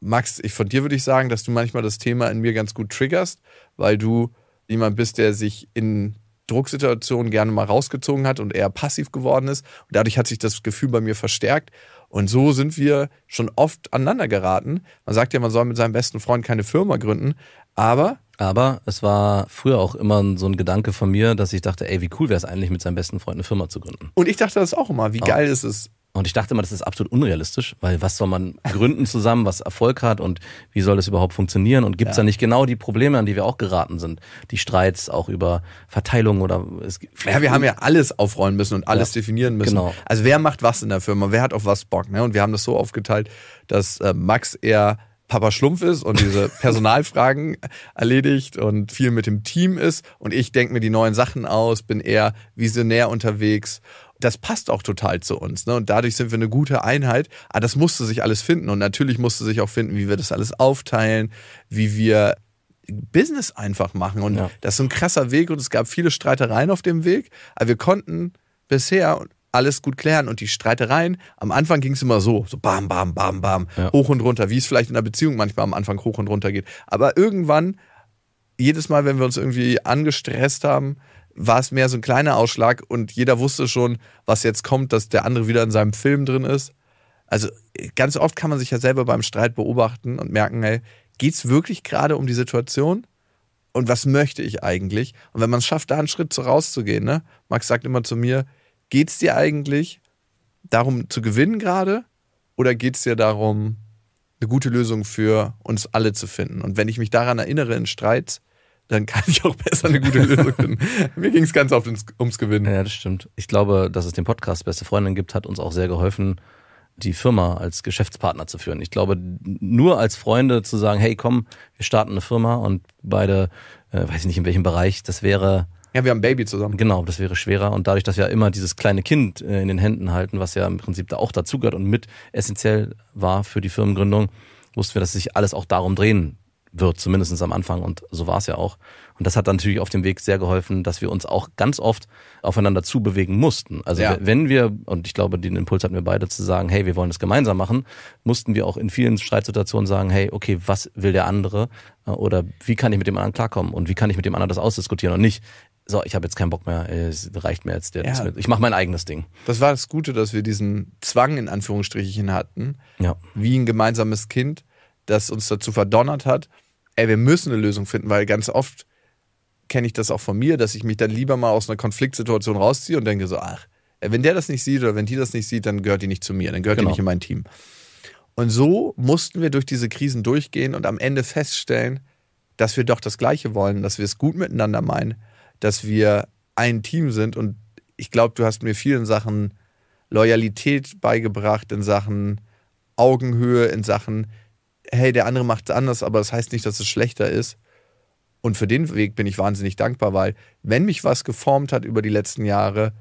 Max, ich, von dir würde ich sagen, dass du manchmal das Thema in mir ganz gut triggerst, weil du jemand bist, der sich in Drucksituationen gerne mal rausgezogen hat und eher passiv geworden ist. Und dadurch hat sich das Gefühl bei mir verstärkt. Und so sind wir schon oft aneinander geraten. Man sagt ja, man soll mit seinem besten Freund keine Firma gründen, aber. Aber es war früher auch immer so ein Gedanke von mir, dass ich dachte, ey, wie cool wäre es eigentlich, mit seinem besten Freund eine Firma zu gründen. Und ich dachte das auch immer, wie oh. geil ist es, und ich dachte immer, das ist absolut unrealistisch, weil was soll man gründen zusammen, was Erfolg hat und wie soll das überhaupt funktionieren? Und gibt es ja. da nicht genau die Probleme, an die wir auch geraten sind? Die Streits auch über Verteilung oder es gibt Ja, wir haben ja alles aufräumen müssen und alles ja. definieren müssen. Genau. Also wer macht was in der Firma, wer hat auf was Bock? Ne? Und wir haben das so aufgeteilt, dass äh, Max eher Papa Schlumpf ist und diese <laughs> Personalfragen erledigt und viel mit dem Team ist und ich denke mir die neuen Sachen aus, bin eher visionär unterwegs das passt auch total zu uns. Ne? Und dadurch sind wir eine gute Einheit. Aber ah, das musste sich alles finden. Und natürlich musste sich auch finden, wie wir das alles aufteilen, wie wir Business einfach machen. Und ja. das ist ein krasser Weg und es gab viele Streitereien auf dem Weg. Aber wir konnten bisher alles gut klären. Und die Streitereien, am Anfang ging es immer so, so bam, bam, bam, bam, ja. hoch und runter, wie es vielleicht in einer Beziehung manchmal am Anfang hoch und runter geht. Aber irgendwann, jedes Mal, wenn wir uns irgendwie angestresst haben, war es mehr so ein kleiner Ausschlag und jeder wusste schon, was jetzt kommt, dass der andere wieder in seinem Film drin ist. Also ganz oft kann man sich ja selber beim Streit beobachten und merken, hey, geht's wirklich gerade um die Situation? Und was möchte ich eigentlich? Und wenn man es schafft, da einen Schritt zu rauszugehen, ne? Max sagt immer zu mir, geht's dir eigentlich darum zu gewinnen gerade? Oder geht's dir darum, eine gute Lösung für uns alle zu finden? Und wenn ich mich daran erinnere in Streits, dann kann ich auch besser eine gute Lösung finden. <laughs> Mir ging es ganz oft ums, ums Gewinnen. Ja, das stimmt. Ich glaube, dass es den Podcast Beste Freundin gibt, hat uns auch sehr geholfen, die Firma als Geschäftspartner zu führen. Ich glaube, nur als Freunde zu sagen, hey, komm, wir starten eine Firma und beide, äh, weiß ich nicht in welchem Bereich, das wäre. Ja, wir haben ein Baby zusammen. Genau, das wäre schwerer. Und dadurch, dass wir immer dieses kleine Kind äh, in den Händen halten, was ja im Prinzip da auch dazugehört und mit essentiell war für die Firmengründung, wussten wir, dass sich alles auch darum drehen wird, zumindest am Anfang. Und so war es ja auch. Und das hat natürlich auf dem Weg sehr geholfen, dass wir uns auch ganz oft aufeinander zubewegen mussten. Also ja. wenn wir, und ich glaube, den Impuls hatten wir beide zu sagen, hey, wir wollen das gemeinsam machen, mussten wir auch in vielen Streitsituationen sagen, hey, okay, was will der andere? Oder wie kann ich mit dem anderen klarkommen? Und wie kann ich mit dem anderen das ausdiskutieren? Und nicht, so, ich habe jetzt keinen Bock mehr, es reicht mir jetzt. Der, ja. Ich mache mein eigenes Ding. Das war das Gute, dass wir diesen Zwang in Anführungsstrichen hatten, ja. wie ein gemeinsames Kind, das uns dazu verdonnert hat, ey, wir müssen eine Lösung finden, weil ganz oft kenne ich das auch von mir, dass ich mich dann lieber mal aus einer Konfliktsituation rausziehe und denke so, ach, wenn der das nicht sieht oder wenn die das nicht sieht, dann gehört die nicht zu mir, dann gehört genau. die nicht in mein Team. Und so mussten wir durch diese Krisen durchgehen und am Ende feststellen, dass wir doch das Gleiche wollen, dass wir es gut miteinander meinen, dass wir ein Team sind. Und ich glaube, du hast mir vielen Sachen Loyalität beigebracht, in Sachen Augenhöhe, in Sachen, hey, der andere macht es anders, aber das heißt nicht, dass es schlechter ist. Und für den Weg bin ich wahnsinnig dankbar, weil wenn mich was geformt hat über die letzten Jahre,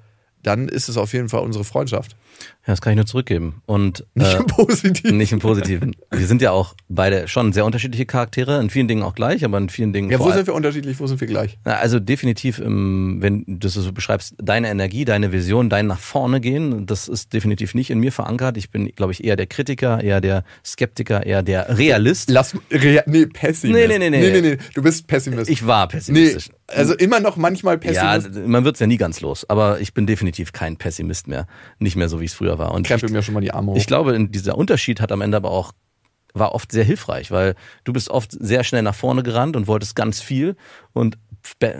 dann ist es auf jeden Fall unsere Freundschaft. Ja, das kann ich nur zurückgeben. Und, nicht äh, im Positiven. Nicht im Positiven. Wir sind ja auch beide schon sehr unterschiedliche Charaktere, in vielen Dingen auch gleich, aber in vielen Dingen. Ja, wo sind wir unterschiedlich, wo sind wir gleich? Na, also definitiv, im, wenn du es so beschreibst, deine Energie, deine Vision, dein nach vorne gehen, das ist definitiv nicht in mir verankert. Ich bin, glaube ich, eher der Kritiker, eher der Skeptiker, eher der Realist. Lass, rea nee, Pessimist. nee, nee, nee. nee, nee, nee. Du bist Pessimist. Ich war pessimistisch. Nee. Also immer noch manchmal Pessimist. Ja, man wird es ja nie ganz los, aber ich bin definitiv kein Pessimist mehr. Nicht mehr so, wie es früher war. Und Krempel mir schon mal die Arme hoch. Ich glaube, dieser Unterschied hat am Ende aber auch war oft sehr hilfreich, weil du bist oft sehr schnell nach vorne gerannt und wolltest ganz viel und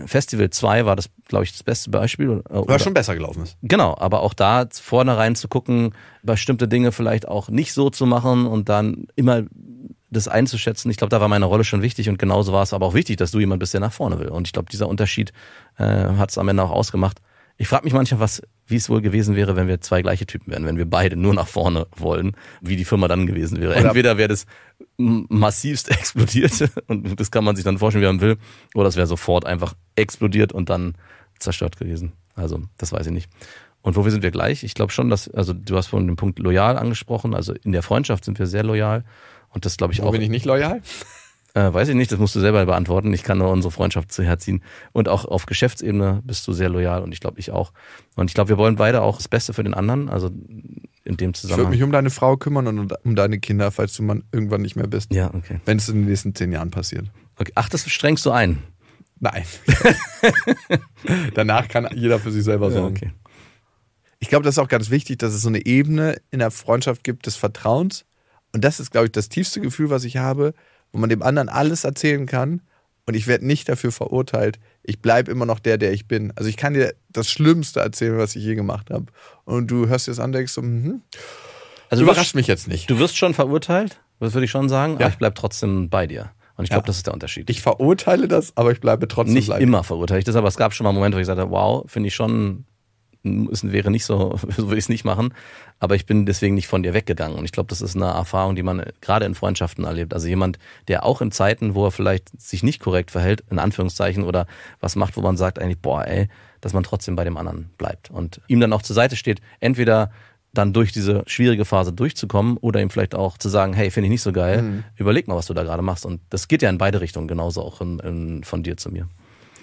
Festival 2 war das, glaube ich, das beste Beispiel. War schon besser gelaufen ist. Genau, aber auch da vorne rein zu gucken, bestimmte Dinge vielleicht auch nicht so zu machen und dann immer das einzuschätzen. Ich glaube, da war meine Rolle schon wichtig und genauso war es aber auch wichtig, dass du jemand bist, der nach vorne will. Und ich glaube, dieser Unterschied äh, hat es am Ende auch ausgemacht. Ich frage mich manchmal, was, wie es wohl gewesen wäre, wenn wir zwei gleiche Typen wären, wenn wir beide nur nach vorne wollen, wie die Firma dann gewesen wäre. Entweder wäre das massivst <laughs> explodiert und das kann man sich dann vorstellen, wie man will, oder es wäre sofort einfach explodiert und dann zerstört gewesen. Also, das weiß ich nicht. Und wofür sind wir gleich? Ich glaube schon, dass, also du hast von dem Punkt loyal angesprochen, also in der Freundschaft sind wir sehr loyal. Und das glaube ich Wo auch. Bin ich nicht loyal? <laughs> Äh, weiß ich nicht, das musst du selber beantworten. Ich kann nur unsere Freundschaft zu herziehen. Und auch auf Geschäftsebene bist du sehr loyal und ich glaube, ich auch. Und ich glaube, wir wollen beide auch das Beste für den anderen. Also in dem Zusammenhang. Ich würde mich um deine Frau kümmern und um deine Kinder, falls du mal irgendwann nicht mehr bist. Ja, okay. Wenn es in den nächsten zehn Jahren passiert. Okay. Ach, das strengst du ein? Nein. <laughs> Danach kann jeder für sich selber sorgen. Ja, okay ich glaube, das ist auch ganz wichtig, dass es so eine Ebene in der Freundschaft gibt des Vertrauens. Und das ist, glaube ich, das tiefste Gefühl, was ich habe, wo man dem anderen alles erzählen kann und ich werde nicht dafür verurteilt. Ich bleibe immer noch der, der ich bin. Also ich kann dir das Schlimmste erzählen, was ich je gemacht habe. Und du hörst dir das an, denkst so, hm. Also du überrascht wirst, mich jetzt nicht. Du wirst schon verurteilt, das würde ich schon sagen, ja. aber ich bleibe trotzdem bei dir. Und ich glaube, ja. das ist der Unterschied. Ich verurteile das, aber ich bleibe trotzdem Nicht bleiben. immer verurteile ich das, aber es gab schon mal Momente, wo ich sagte, wow, finde ich schon müssen wäre nicht so, <laughs> so würde ich es nicht machen. Aber ich bin deswegen nicht von dir weggegangen. Und ich glaube, das ist eine Erfahrung, die man äh, gerade in Freundschaften erlebt. Also jemand, der auch in Zeiten, wo er vielleicht sich nicht korrekt verhält, in Anführungszeichen, oder was macht, wo man sagt eigentlich, boah, ey, dass man trotzdem bei dem anderen bleibt und ihm dann auch zur Seite steht, entweder dann durch diese schwierige Phase durchzukommen oder ihm vielleicht auch zu sagen, hey, finde ich nicht so geil, mhm. überleg mal, was du da gerade machst. Und das geht ja in beide Richtungen, genauso auch in, in, von dir zu mir.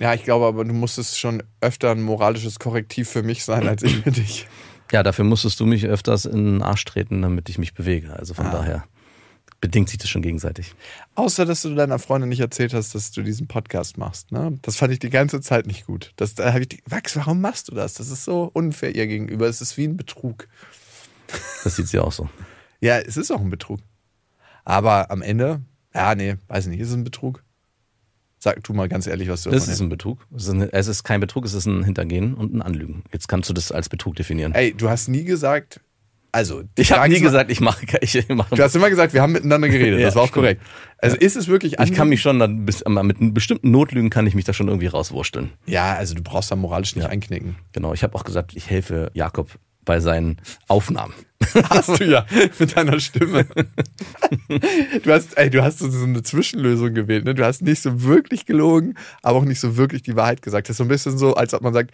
Ja, ich glaube aber, du musstest schon öfter ein moralisches Korrektiv für mich sein als ich für dich. Ja, dafür musstest du mich öfters in den Arsch treten, damit ich mich bewege. Also von ah. daher bedingt sich das schon gegenseitig. Außer, dass du deiner Freundin nicht erzählt hast, dass du diesen Podcast machst. Ne? Das fand ich die ganze Zeit nicht gut. Das, da habe ich die, Max, warum machst du das? Das ist so unfair ihr gegenüber. Es ist wie ein Betrug. Das sieht sie auch so. ja, es ist auch ein Betrug. Aber am Ende, ja, nee, weiß nicht, ist es ein Betrug? Sag du mal ganz ehrlich, was du Das ist ein Betrug. Es ist, ein, es ist, kein Betrug, es ist ein Hintergehen und ein Anlügen. Jetzt kannst du das als Betrug definieren. Ey, du hast nie gesagt, also. Ich habe nie gesagt, ich mache. Ich <laughs> mach du hast immer gesagt, wir haben miteinander geredet. <laughs> ja, das war auch korrekt. Also ja. ist es wirklich Anlügen? Ich kann mich schon, dann, bis, äh, mit einem bestimmten Notlügen kann ich mich da schon irgendwie rauswurschteln. Ja, also du brauchst da moralisch nicht ja. einknicken. Genau, ich habe auch gesagt, ich helfe Jakob bei seinen Aufnahmen. <laughs> Hast du ja mit deiner Stimme. Du hast, ey, du hast so eine Zwischenlösung gewählt. Ne? Du hast nicht so wirklich gelogen, aber auch nicht so wirklich die Wahrheit gesagt. Das ist so ein bisschen so, als ob man sagt,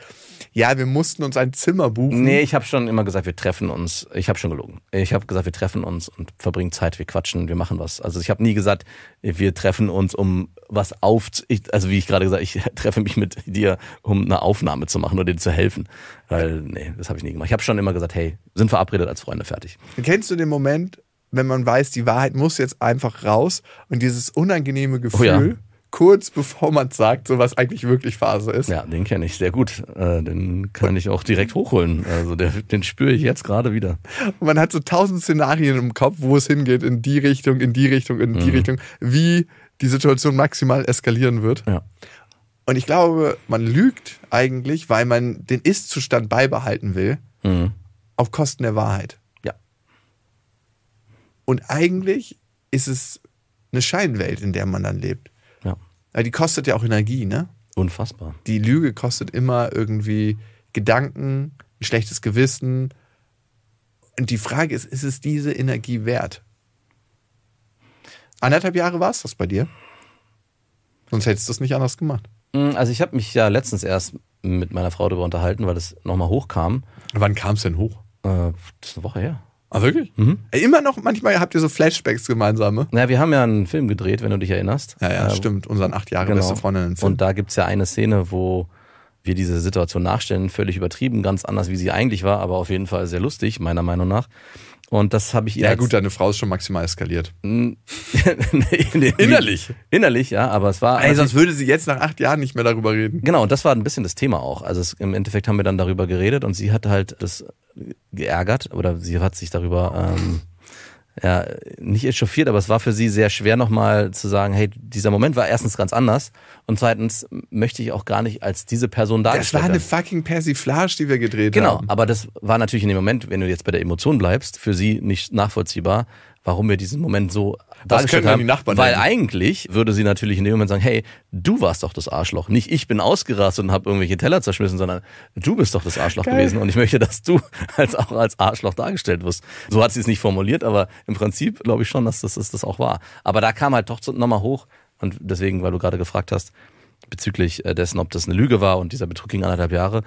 ja, wir mussten uns ein Zimmer buchen. Nee, ich habe schon immer gesagt, wir treffen uns. Ich habe schon gelogen. Ich habe gesagt, wir treffen uns und verbringen Zeit, wir quatschen, wir machen was. Also ich habe nie gesagt, wir treffen uns, um was auf... also wie ich gerade gesagt, ich <laughs> treffe mich mit dir, um eine Aufnahme zu machen oder dir zu helfen. Weil, nee, das habe ich nie gemacht. Ich habe schon immer gesagt, hey, sind verabredet als Freunde fertig. Kennst du den Moment, wenn man weiß, die Wahrheit muss jetzt einfach raus und dieses unangenehme Gefühl, oh ja. kurz bevor man sagt, so was eigentlich wirklich Phase ist? Ja, den kenne ich sehr gut. Äh, den kann ich auch direkt hochholen. Also der, den spüre ich jetzt gerade wieder. man hat so tausend Szenarien im Kopf, wo es hingeht, in die Richtung, in die Richtung, in die mhm. Richtung, wie die Situation maximal eskalieren wird. Ja. Und ich glaube, man lügt eigentlich, weil man den Ist-Zustand beibehalten will. Mhm auf Kosten der Wahrheit. Ja. Und eigentlich ist es eine Scheinwelt, in der man dann lebt. Ja. Weil die kostet ja auch Energie, ne? Unfassbar. Die Lüge kostet immer irgendwie Gedanken, ein schlechtes Gewissen. Und die Frage ist, ist es diese Energie wert? Anderthalb Jahre war es das bei dir? Sonst hättest du es nicht anders gemacht. Mm, also ich habe mich ja letztens erst mit meiner Frau darüber unterhalten, weil das nochmal hochkam. Wann kam es denn hoch? Äh, das ist eine Woche her. Ah, wirklich? Mhm. Immer noch, manchmal habt ihr so Flashbacks gemeinsame. Na, wir haben ja einen Film gedreht, wenn du dich erinnerst. Ja, ja, äh, stimmt. Unseren acht Jahre genau. beste Freundin. Und da gibt es ja eine Szene, wo wir diese Situation nachstellen, völlig übertrieben, ganz anders, wie sie eigentlich war, aber auf jeden Fall sehr lustig, meiner Meinung nach. Und das habe ich ihr. Ja, gut, deine Frau ist schon maximal eskaliert. <laughs> innerlich. Innerlich, ja, aber es war. Ey, also sonst würde sie jetzt nach acht Jahren nicht mehr darüber reden. Genau, und das war ein bisschen das Thema auch. Also es, im Endeffekt haben wir dann darüber geredet und sie hat halt das geärgert oder sie hat sich darüber ähm, ja, nicht echauffiert, aber es war für sie sehr schwer nochmal zu sagen, hey, dieser Moment war erstens ganz anders und zweitens möchte ich auch gar nicht als diese Person dargestellt Das war eine fucking Persiflage, die wir gedreht genau, haben. Genau, aber das war natürlich in dem Moment, wenn du jetzt bei der Emotion bleibst, für sie nicht nachvollziehbar, warum wir diesen Moment so das dargestellt haben. Die Nachbarn weil nehmen. eigentlich würde sie natürlich in dem Moment sagen, hey, du warst doch das Arschloch. Nicht ich bin ausgerastet und habe irgendwelche Teller zerschmissen, sondern du bist doch das Arschloch Geil. gewesen und ich möchte, dass du <laughs> als auch als Arschloch dargestellt wirst. So hat sie es nicht formuliert, aber im Prinzip glaube ich schon, dass das, dass das auch war. Aber da kam halt doch nochmal hoch und deswegen, weil du gerade gefragt hast, bezüglich äh, dessen, ob das eine Lüge war und dieser Betrug ging anderthalb Jahre,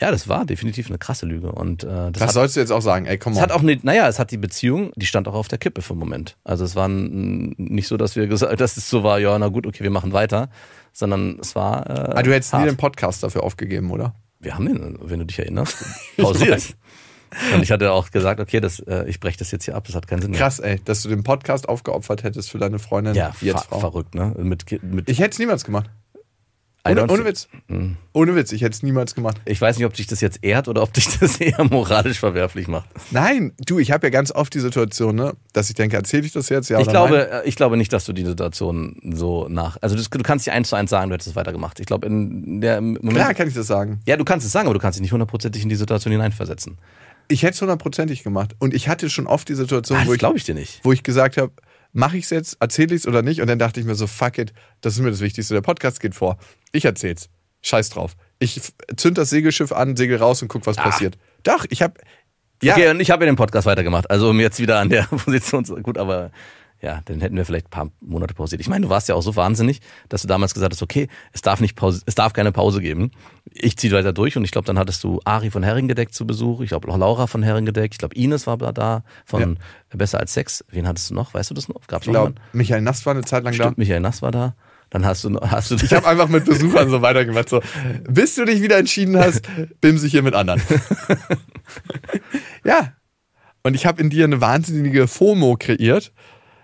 ja, das war definitiv eine krasse Lüge. Und, äh, das das hat, sollst du jetzt auch sagen, ey, komm mal. Es hat auch eine, naja, es hat die Beziehung, die stand auch auf der Kippe für einen Moment. Also es war nicht so, dass wir gesagt, <laughs> dass es so war, ja, na gut, okay, wir machen weiter, sondern es war. Äh, ah, du hättest hart. nie den Podcast dafür aufgegeben, oder? Wir haben den, wenn du dich erinnerst, <laughs> pausiert. Und ich hatte auch gesagt, okay, das, äh, ich breche das jetzt hier ab, das hat keinen Sinn mehr. Krass, ey, dass du den Podcast aufgeopfert hättest für deine Freundin. Ja, jetzt ver Frau. verrückt, ne? Mit, mit ich hätte es niemals gemacht. Ohne, ohne, Witz. Hm. Ohne Witz, ich hätte es niemals gemacht. Ich weiß nicht, ob dich das jetzt ehrt oder ob dich das <laughs> eher moralisch verwerflich macht. Nein, du, ich habe ja ganz oft die Situation, ne, dass ich denke, erzähle ich das jetzt? Ja ich, oder glaube, nein? Äh, ich glaube nicht, dass du die Situation so nach. Also das, du kannst dir eins zu eins sagen, du hättest es weitergemacht. Ich glaube, in der Moment. Klar kann ich das sagen. Ja, du kannst es sagen, aber du kannst dich nicht hundertprozentig in die Situation hineinversetzen. Ich hätte es hundertprozentig gemacht. Und ich hatte schon oft die Situation, Ach, wo ich. ich dir nicht. Wo ich gesagt habe, mache ich es jetzt, erzähle ich es oder nicht? Und dann dachte ich mir so, fuck it, das ist mir das Wichtigste, der Podcast geht vor. Ich erzähl's. Scheiß drauf. Ich zünd das Segelschiff an, segel raus und guck, was Ach. passiert. Doch, ich habe ja. Okay, und ich habe ja den Podcast weitergemacht. Also um jetzt wieder an der <laughs> Position zu. gut, aber ja, dann hätten wir vielleicht ein paar Monate pausiert. Ich meine, du warst ja auch so wahnsinnig, dass du damals gesagt hast, okay, es darf nicht Pause, es darf keine Pause geben. Ich ziehe weiter durch und ich glaube, dann hattest du Ari von Herringedeck zu Besuch, ich glaube auch Laura von Herringedeck, ich glaube Ines war da von ja. Besser als Sex. Wen hattest du noch? Weißt du das noch? Gab's ich glaube, Michael Nass war eine Zeit lang Stimmt, da. Michael Nass war da dann hast du hast du Ich habe <laughs> einfach mit Besuchern so weitergemacht, so bis du dich wieder entschieden hast, bimse ich hier mit anderen. <laughs> ja. Und ich habe in dir eine wahnsinnige FOMO kreiert,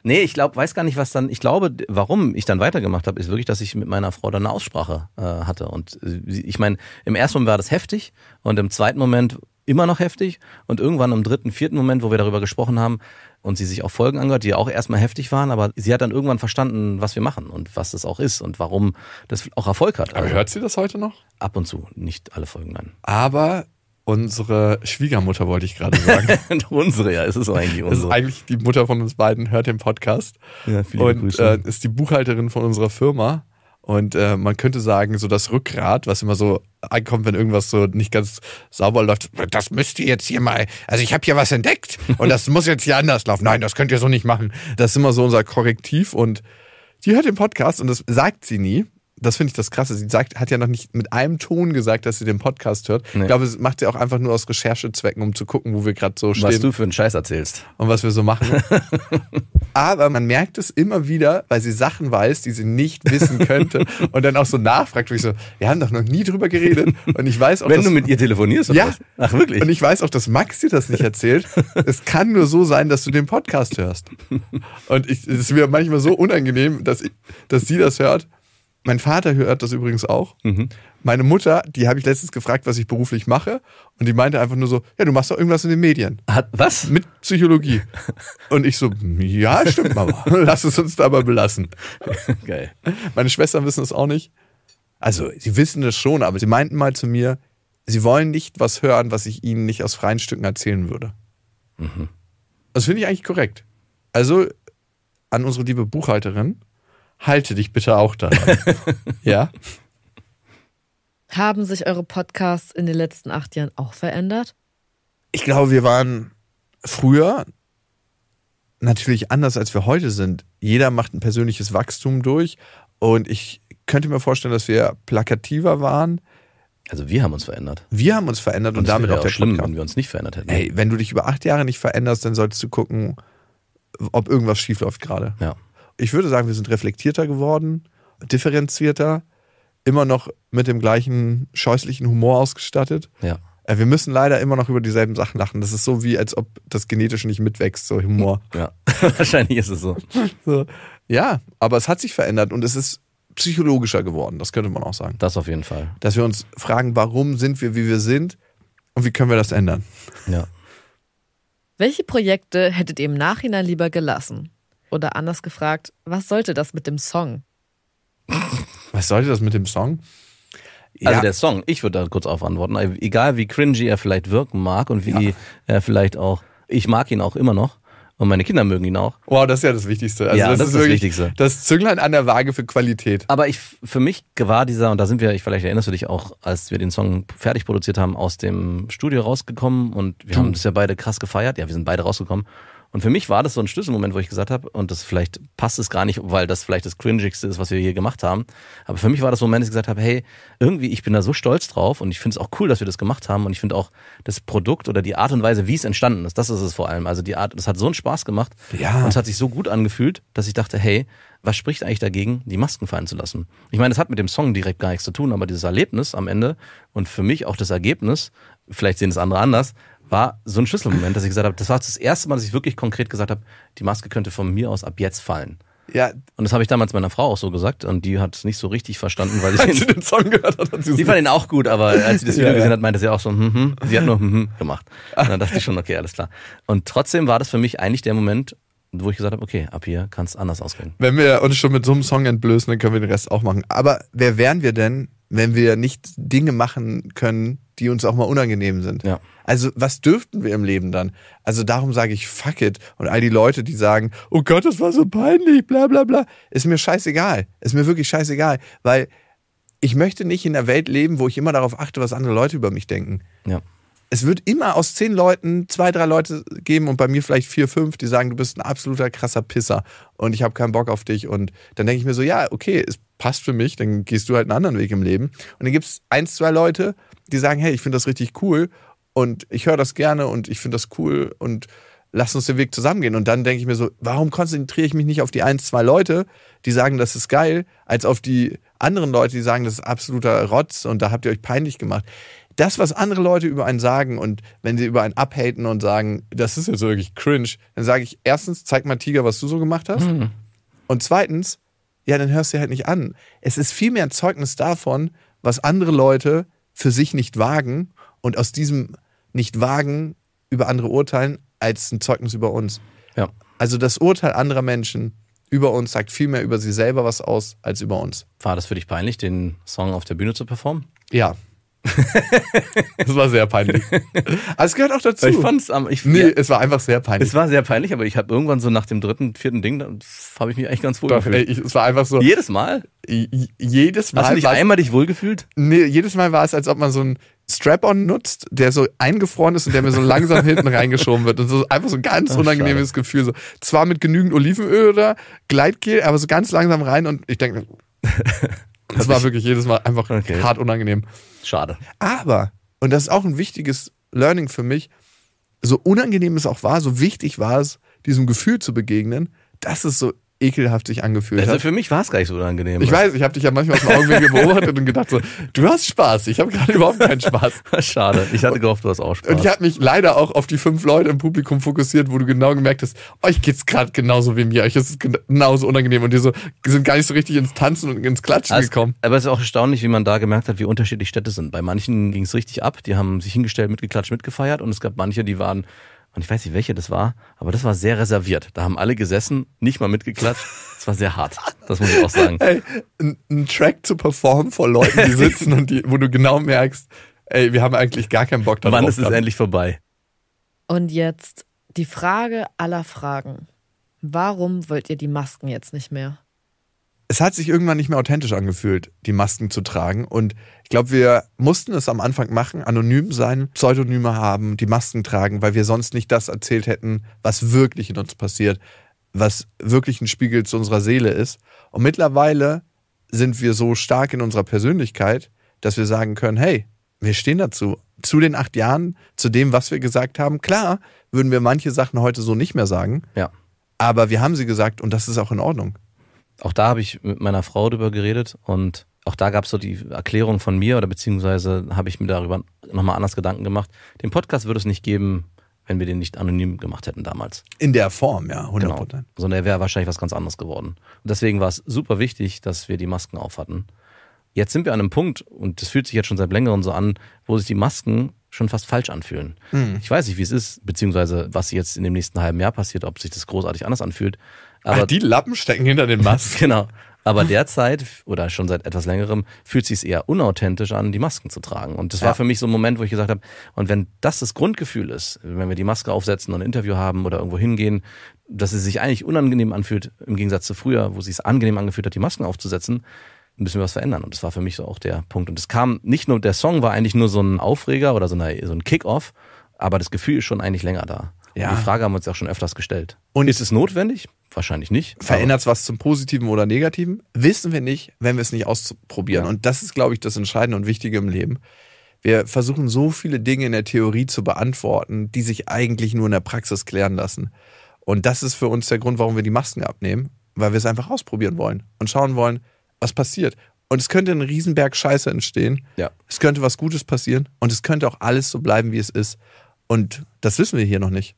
Nee, ich glaube, weiß gar nicht, was dann, ich glaube, warum ich dann weitergemacht habe, ist wirklich, dass ich mit meiner Frau dann eine Aussprache äh, hatte. Und äh, ich meine, im ersten Moment war das heftig und im zweiten Moment immer noch heftig und irgendwann im dritten, vierten Moment, wo wir darüber gesprochen haben und sie sich auch Folgen angehört, die ja auch erstmal heftig waren, aber sie hat dann irgendwann verstanden, was wir machen und was das auch ist und warum das auch Erfolg hat. Also aber hört sie das heute noch? Ab und zu, nicht alle Folgen an. Aber Unsere Schwiegermutter wollte ich gerade sagen. <laughs> unsere, ja, es ist eigentlich unsere. Es ist eigentlich die Mutter von uns beiden, hört den Podcast. Ja, und Grüße. Äh, ist die Buchhalterin von unserer Firma. Und äh, man könnte sagen, so das Rückgrat, was immer so ankommt, wenn irgendwas so nicht ganz sauber läuft, das müsst ihr jetzt hier mal, also ich habe hier was entdeckt und das muss jetzt hier anders laufen. Nein, das könnt ihr so nicht machen. Das ist immer so unser Korrektiv und die hört den Podcast und das sagt sie nie das finde ich das Krasse. Sie sagt, hat ja noch nicht mit einem Ton gesagt, dass sie den Podcast hört. Nee. Ich glaube, es macht sie auch einfach nur aus Recherchezwecken, um zu gucken, wo wir gerade so stehen. Was du für einen Scheiß erzählst. Und was wir so machen. <laughs> Aber man merkt es immer wieder, weil sie Sachen weiß, die sie nicht wissen könnte <laughs> und dann auch so nachfragt, wie ich so, wir haben doch noch nie drüber geredet. Und ich weiß auch, Wenn dass, du mit ihr telefonierst, oder ja. Was? Ach, wirklich? Und ich weiß auch, dass Max dir das nicht erzählt. <laughs> es kann nur so sein, dass du den Podcast hörst. Und ich, es ist mir manchmal so unangenehm, dass, ich, dass sie das hört mein Vater hört das übrigens auch. Mhm. Meine Mutter, die habe ich letztens gefragt, was ich beruflich mache. Und die meinte einfach nur so, ja, du machst doch irgendwas in den Medien. Hat was? Mit Psychologie. Und ich so, ja, stimmt, Mama. <laughs> Lass es uns dabei belassen. <laughs> Geil. Meine Schwestern wissen es auch nicht. Also, sie wissen es schon, aber sie meinten mal zu mir, sie wollen nicht was hören, was ich ihnen nicht aus freien Stücken erzählen würde. Mhm. Das finde ich eigentlich korrekt. Also, an unsere liebe Buchhalterin, halte dich bitte auch daran. <laughs> ja? Haben sich eure Podcasts in den letzten acht Jahren auch verändert? Ich glaube, wir waren früher natürlich anders, als wir heute sind. Jeder macht ein persönliches Wachstum durch und ich könnte mir vorstellen, dass wir plakativer waren. Also wir haben uns verändert. Wir haben uns verändert und, und damit auch, auch der schlimm, Podcast. wenn wir uns nicht verändert hätten. Hey, wenn du dich über acht Jahre nicht veränderst, dann solltest du gucken, ob irgendwas schief läuft gerade. Ja ich würde sagen, wir sind reflektierter geworden, differenzierter, immer noch mit dem gleichen scheußlichen Humor ausgestattet. Ja. Äh, wir müssen leider immer noch über dieselben Sachen lachen. Das ist so wie, als ob das genetisch nicht mitwächst, so Humor. <laughs> Ja, <laughs> wahrscheinlich ist es so. so. Ja, aber es hat sich verändert und es ist psychologischer geworden, das könnte man auch sagen. Das auf jeden Fall. Dass wir uns fragen, warum sind wir, wie wir sind und wie können wir das ändern? Ja. Welche Projekte hättet ihr im Nachhinein lieber gelassen? Oder anders gefragt, was sollte das mit dem Song? Was sollte das mit dem Song? Also ja. der Song, ich würde da kurz auf antworten. Also egal wie cringy er vielleicht wirken mag und wie ja. er vielleicht auch, ich mag ihn auch immer noch. Und meine Kinder mögen ihn auch. Wow, das ist ja das Wichtigste. Also ja, das, das ist, ist wirklich das Wichtigste. Das Zünglein an der Waage für Qualität. Aber ich, für mich war dieser, und da sind wir, ich, vielleicht erinnerst du dich auch, als wir den Song fertig produziert haben, aus dem Studio rausgekommen und wir Dude. Hm. haben das ja beide krass gefeiert. Ja, wir sind beide rausgekommen. Und für mich war das so ein Schlüsselmoment, wo ich gesagt habe, und das vielleicht passt es gar nicht, weil das vielleicht das Cringigste ist, was wir hier gemacht haben. Aber für mich war das Moment, dass ich gesagt habe, hey, irgendwie, ich bin da so stolz drauf und ich finde es auch cool, dass wir das gemacht haben. Und ich finde auch das Produkt oder die Art und Weise, wie es entstanden ist, das ist es vor allem. Also die Art, das hat so einen Spaß gemacht ja. und es hat sich so gut angefühlt, dass ich dachte, hey, was spricht eigentlich dagegen, die Masken fallen zu lassen? Ich meine, das hat mit dem Song direkt gar nichts zu tun, aber dieses Erlebnis am Ende und für mich auch das Ergebnis, vielleicht sehen es andere anders, war so ein Schlüsselmoment, dass ich gesagt habe, das war das erste Mal, dass ich wirklich konkret gesagt habe, die Maske könnte von mir aus ab jetzt fallen. Ja. Und das habe ich damals meiner Frau auch so gesagt und die hat es nicht so richtig verstanden, weil sie den, Song gehört hat. hat sie die fand ihn auch gut, aber als sie das Video ja, gesehen hat, meinte sie auch so, hm, hm. sie hat nur hm, hm gemacht. Und dann dachte ich schon, okay, alles klar. Und trotzdem war das für mich eigentlich der Moment, wo ich gesagt habe, okay, ab hier kann es anders ausgehen. Wenn wir uns schon mit so einem Song entblößen, dann können wir den Rest auch machen. Aber wer wären wir denn, wenn wir nicht Dinge machen können, die uns auch mal unangenehm sind. Ja. Also was dürften wir im Leben dann? Also darum sage ich fuck it. Und all die Leute, die sagen, oh Gott, das war so peinlich, bla bla bla, ist mir scheißegal. Ist mir wirklich scheißegal. Weil ich möchte nicht in einer Welt leben, wo ich immer darauf achte, was andere Leute über mich denken. Ja. Es wird immer aus zehn Leuten zwei, drei Leute geben und bei mir vielleicht vier, fünf, die sagen, du bist ein absoluter krasser Pisser und ich habe keinen Bock auf dich. Und dann denke ich mir so, ja, okay, ist passt für mich, dann gehst du halt einen anderen Weg im Leben. Und dann gibt es ein, zwei Leute, die sagen, hey, ich finde das richtig cool und ich höre das gerne und ich finde das cool und lass uns den Weg zusammengehen. Und dann denke ich mir so, warum konzentriere ich mich nicht auf die ein, zwei Leute, die sagen, das ist geil, als auf die anderen Leute, die sagen, das ist absoluter Rotz und da habt ihr euch peinlich gemacht. Das, was andere Leute über einen sagen und wenn sie über einen abhaten und sagen, das ist jetzt wirklich cringe, dann sage ich, erstens, zeig mal Tiger, was du so gemacht hast. Mhm. Und zweitens, ja, dann hörst du halt nicht an. Es ist vielmehr ein Zeugnis davon, was andere Leute für sich nicht wagen und aus diesem Nicht-Wagen über andere urteilen, als ein Zeugnis über uns. Ja. Also das Urteil anderer Menschen über uns sagt viel mehr über sie selber was aus als über uns. War das für dich peinlich, den Song auf der Bühne zu performen? Ja, <laughs> das war sehr peinlich. Aber <laughs> es gehört auch dazu. Ich fand's am. Ich, nee, ja, es war einfach sehr peinlich. Es war sehr peinlich, aber ich habe irgendwann so nach dem dritten, vierten Ding, da habe ich mich eigentlich ganz wohl Doch, gefühlt. Ey, ich, es war einfach so. Jedes Mal? Jedes Mal. Hast du nicht einmal dich wohlgefühlt? Nee, jedes Mal war es, als ob man so ein Strap-on nutzt, der so eingefroren ist und der mir so langsam <laughs> hinten reingeschoben wird. Und so einfach so ein ganz oh, unangenehmes schade. Gefühl. So. Zwar mit genügend Olivenöl oder Gleitgel, aber so ganz langsam rein und ich denke. Das war wirklich jedes Mal einfach okay. hart unangenehm. Schade. Aber, und das ist auch ein wichtiges Learning für mich, so unangenehm es auch war, so wichtig war es, diesem Gefühl zu begegnen, dass es so ekelhaft sich angefühlt also hat. also Für mich war es gar nicht so unangenehm. Ich weiß, ich habe dich ja manchmal aus dem Augenwinkel beobachtet und gedacht so, du hast Spaß, ich habe gerade überhaupt keinen Spaß. <laughs> Schade, ich hatte gehofft, du hast auch Spaß. Und ich habe mich leider auch auf die fünf Leute im Publikum fokussiert, wo du genau gemerkt hast, euch oh, geht's gerade genauso wie mir, euch ist es genauso unangenehm und die so, sind gar nicht so richtig ins Tanzen und ins Klatschen also, gekommen. Aber es ist auch erstaunlich, wie man da gemerkt hat, wie unterschiedlich Städte sind. Bei manchen ging es richtig ab, die haben sich hingestellt, mitgeklatscht, mitgefeiert und es gab manche, die waren und ich weiß nicht, welche das war, aber das war sehr reserviert. Da haben alle gesessen, nicht mal mitgeklatscht. Das war sehr hart. Das muss ich auch sagen. Ey, ein Track zu performen vor Leuten, die <laughs> sitzen und die, wo du genau merkst, ey, wir haben eigentlich gar keinen Bock darauf. Wann ist es endlich vorbei? Und jetzt die Frage aller Fragen. Warum wollt ihr die Masken jetzt nicht mehr? es hat sich irgendwann nicht mehr authentisch angefühlt, die Masken zu tragen. Und ich glaube, wir mussten es am Anfang machen, anonym sein, Pseudonyme haben, die Masken tragen, weil wir sonst nicht das erzählt hätten, was wirklich in uns passiert, was wirklich ein Spiegel zu unserer Seele ist. Und mittlerweile sind wir so stark in unserer Persönlichkeit, dass wir sagen können, hey, wir stehen dazu. Zu den acht Jahren, zu dem, was wir gesagt haben. Klar, würden wir manche Sachen heute so nicht mehr sagen. Ja. Aber wir haben sie gesagt und das ist auch in Ordnung auch da habe ich mit meiner Frau drüber geredet und auch da gab es so die Erklärung von mir oder beziehungsweise habe ich mir darüber nochmal anders Gedanken gemacht. Den Podcast würde es nicht geben, wenn wir den nicht anonym gemacht hätten damals. In der Form, ja, 100%. Genau. Sondern er wäre wahrscheinlich was ganz anderes geworden. Und deswegen war es super wichtig, dass wir die Masken auf hatten. Jetzt sind wir an einem Punkt, und das fühlt sich jetzt schon seit längerem so an, wo sich die Masken schon fast falsch anfühlen. Hm. Ich weiß nicht, wie es ist, beziehungsweise was jetzt in dem nächsten halben Jahr passiert, ob sich das großartig anders anfühlt. Aber Ach, die Lappen stecken hinter den Masken. <laughs> genau. Aber derzeit oder schon seit etwas längerem fühlt sich eher unauthentisch an, die Masken zu tragen. Und das ja. war für mich so ein Moment, wo ich gesagt habe, und wenn das das Grundgefühl ist, wenn wir die Maske aufsetzen und ein Interview haben oder irgendwo hingehen, dass es sich eigentlich unangenehm anfühlt, im Gegensatz zu früher, wo sie es angenehm angefühlt hat, die Masken aufzusetzen, müssen wir was verändern. Und das war für mich so auch der Punkt. Und es kam nicht nur, der Song war eigentlich nur so ein Aufreger oder so, eine, so ein Kick-off, aber das Gefühl ist schon eigentlich länger da. Ja. Und die Frage haben wir uns auch schon öfters gestellt. Und ist es notwendig? Wahrscheinlich nicht. Verändert es was zum Positiven oder Negativen? Wissen wir nicht, wenn wir es nicht ausprobieren. Ja. Und das ist, glaube ich, das Entscheidende und Wichtige im Leben. Wir versuchen so viele Dinge in der Theorie zu beantworten, die sich eigentlich nur in der Praxis klären lassen. Und das ist für uns der Grund, warum wir die Masken abnehmen, weil wir es einfach ausprobieren wollen und schauen wollen, was passiert. Und es könnte ein Riesenberg Scheiße entstehen. Ja. Es könnte was Gutes passieren und es könnte auch alles so bleiben, wie es ist. Und das wissen wir hier noch nicht.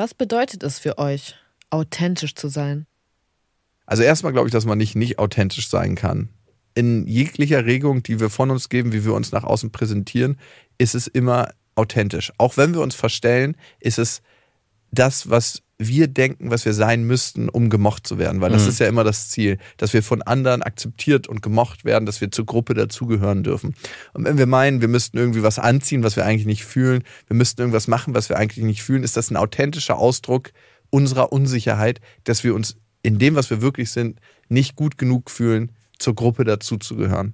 Was bedeutet es für euch, authentisch zu sein? Also erstmal glaube ich, dass man nicht nicht authentisch sein kann. In jeglicher Regung, die wir von uns geben, wie wir uns nach außen präsentieren, ist es immer authentisch. Auch wenn wir uns verstellen, ist es das, was wir denken, was wir sein müssten, um gemocht zu werden. Weil das mhm. ist ja immer das Ziel, dass wir von anderen akzeptiert und gemocht werden, dass wir zur Gruppe dazugehören dürfen. Und wenn wir meinen, wir müssten irgendwie was anziehen, was wir eigentlich nicht fühlen, wir müssten irgendwas machen, was wir eigentlich nicht fühlen, ist das ein authentischer Ausdruck unserer Unsicherheit, dass wir uns in dem, was wir wirklich sind, nicht gut genug fühlen, zur Gruppe dazuzugehören.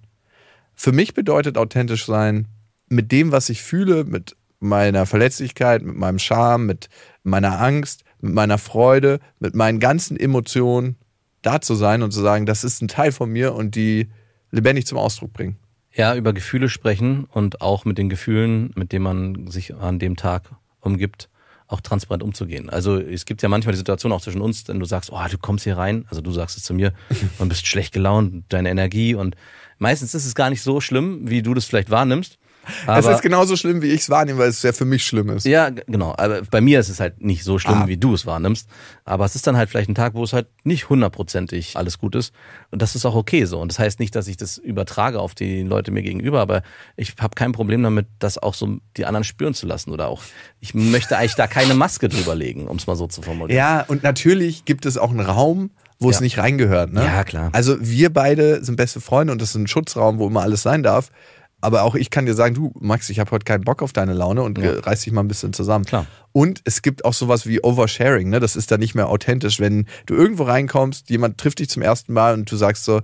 Für mich bedeutet authentisch sein, mit dem, was ich fühle, mit meiner Verletzlichkeit, mit meinem Charme, mit meiner Angst, mit meiner Freude, mit meinen ganzen Emotionen da zu sein und zu sagen, das ist ein Teil von mir und die lebendig zum Ausdruck bringen. Ja, über Gefühle sprechen und auch mit den Gefühlen, mit denen man sich an dem Tag umgibt, auch transparent umzugehen. Also es gibt ja manchmal die Situation auch zwischen uns, wenn du sagst, oh, du kommst hier rein, also du sagst es zu mir <laughs> und bist schlecht gelaunt, deine Energie und meistens ist es gar nicht so schlimm, wie du das vielleicht wahrnimmst. Aber es ist genauso schlimm, wie ich es wahrnehme, weil es ja für mich schlimm ist. Ja, genau. Aber bei mir ist es halt nicht so schlimm, ah. wie du es wahrnimmst. Aber es ist dann halt vielleicht ein Tag, wo es halt nicht hundertprozentig alles gut ist. Und das ist auch okay so. Und das heißt nicht, dass ich das übertrage auf die Leute mir gegenüber, aber ich habe kein Problem damit, das auch so die anderen spüren zu lassen. Oder auch, ich möchte eigentlich da keine Maske drüber legen, um es mal so zu formulieren. Ja, und natürlich gibt es auch einen Raum, wo ja. es nicht reingehört. Ne? Ja, klar. Also wir beide sind beste Freunde und das ist ein Schutzraum, wo immer alles sein darf. Aber auch ich kann dir sagen, du Max, ich habe heute keinen Bock auf deine Laune und ja. reiß dich mal ein bisschen zusammen. Klar. Und es gibt auch sowas wie Oversharing, ne? Das ist dann nicht mehr authentisch, wenn du irgendwo reinkommst, jemand trifft dich zum ersten Mal und du sagst so,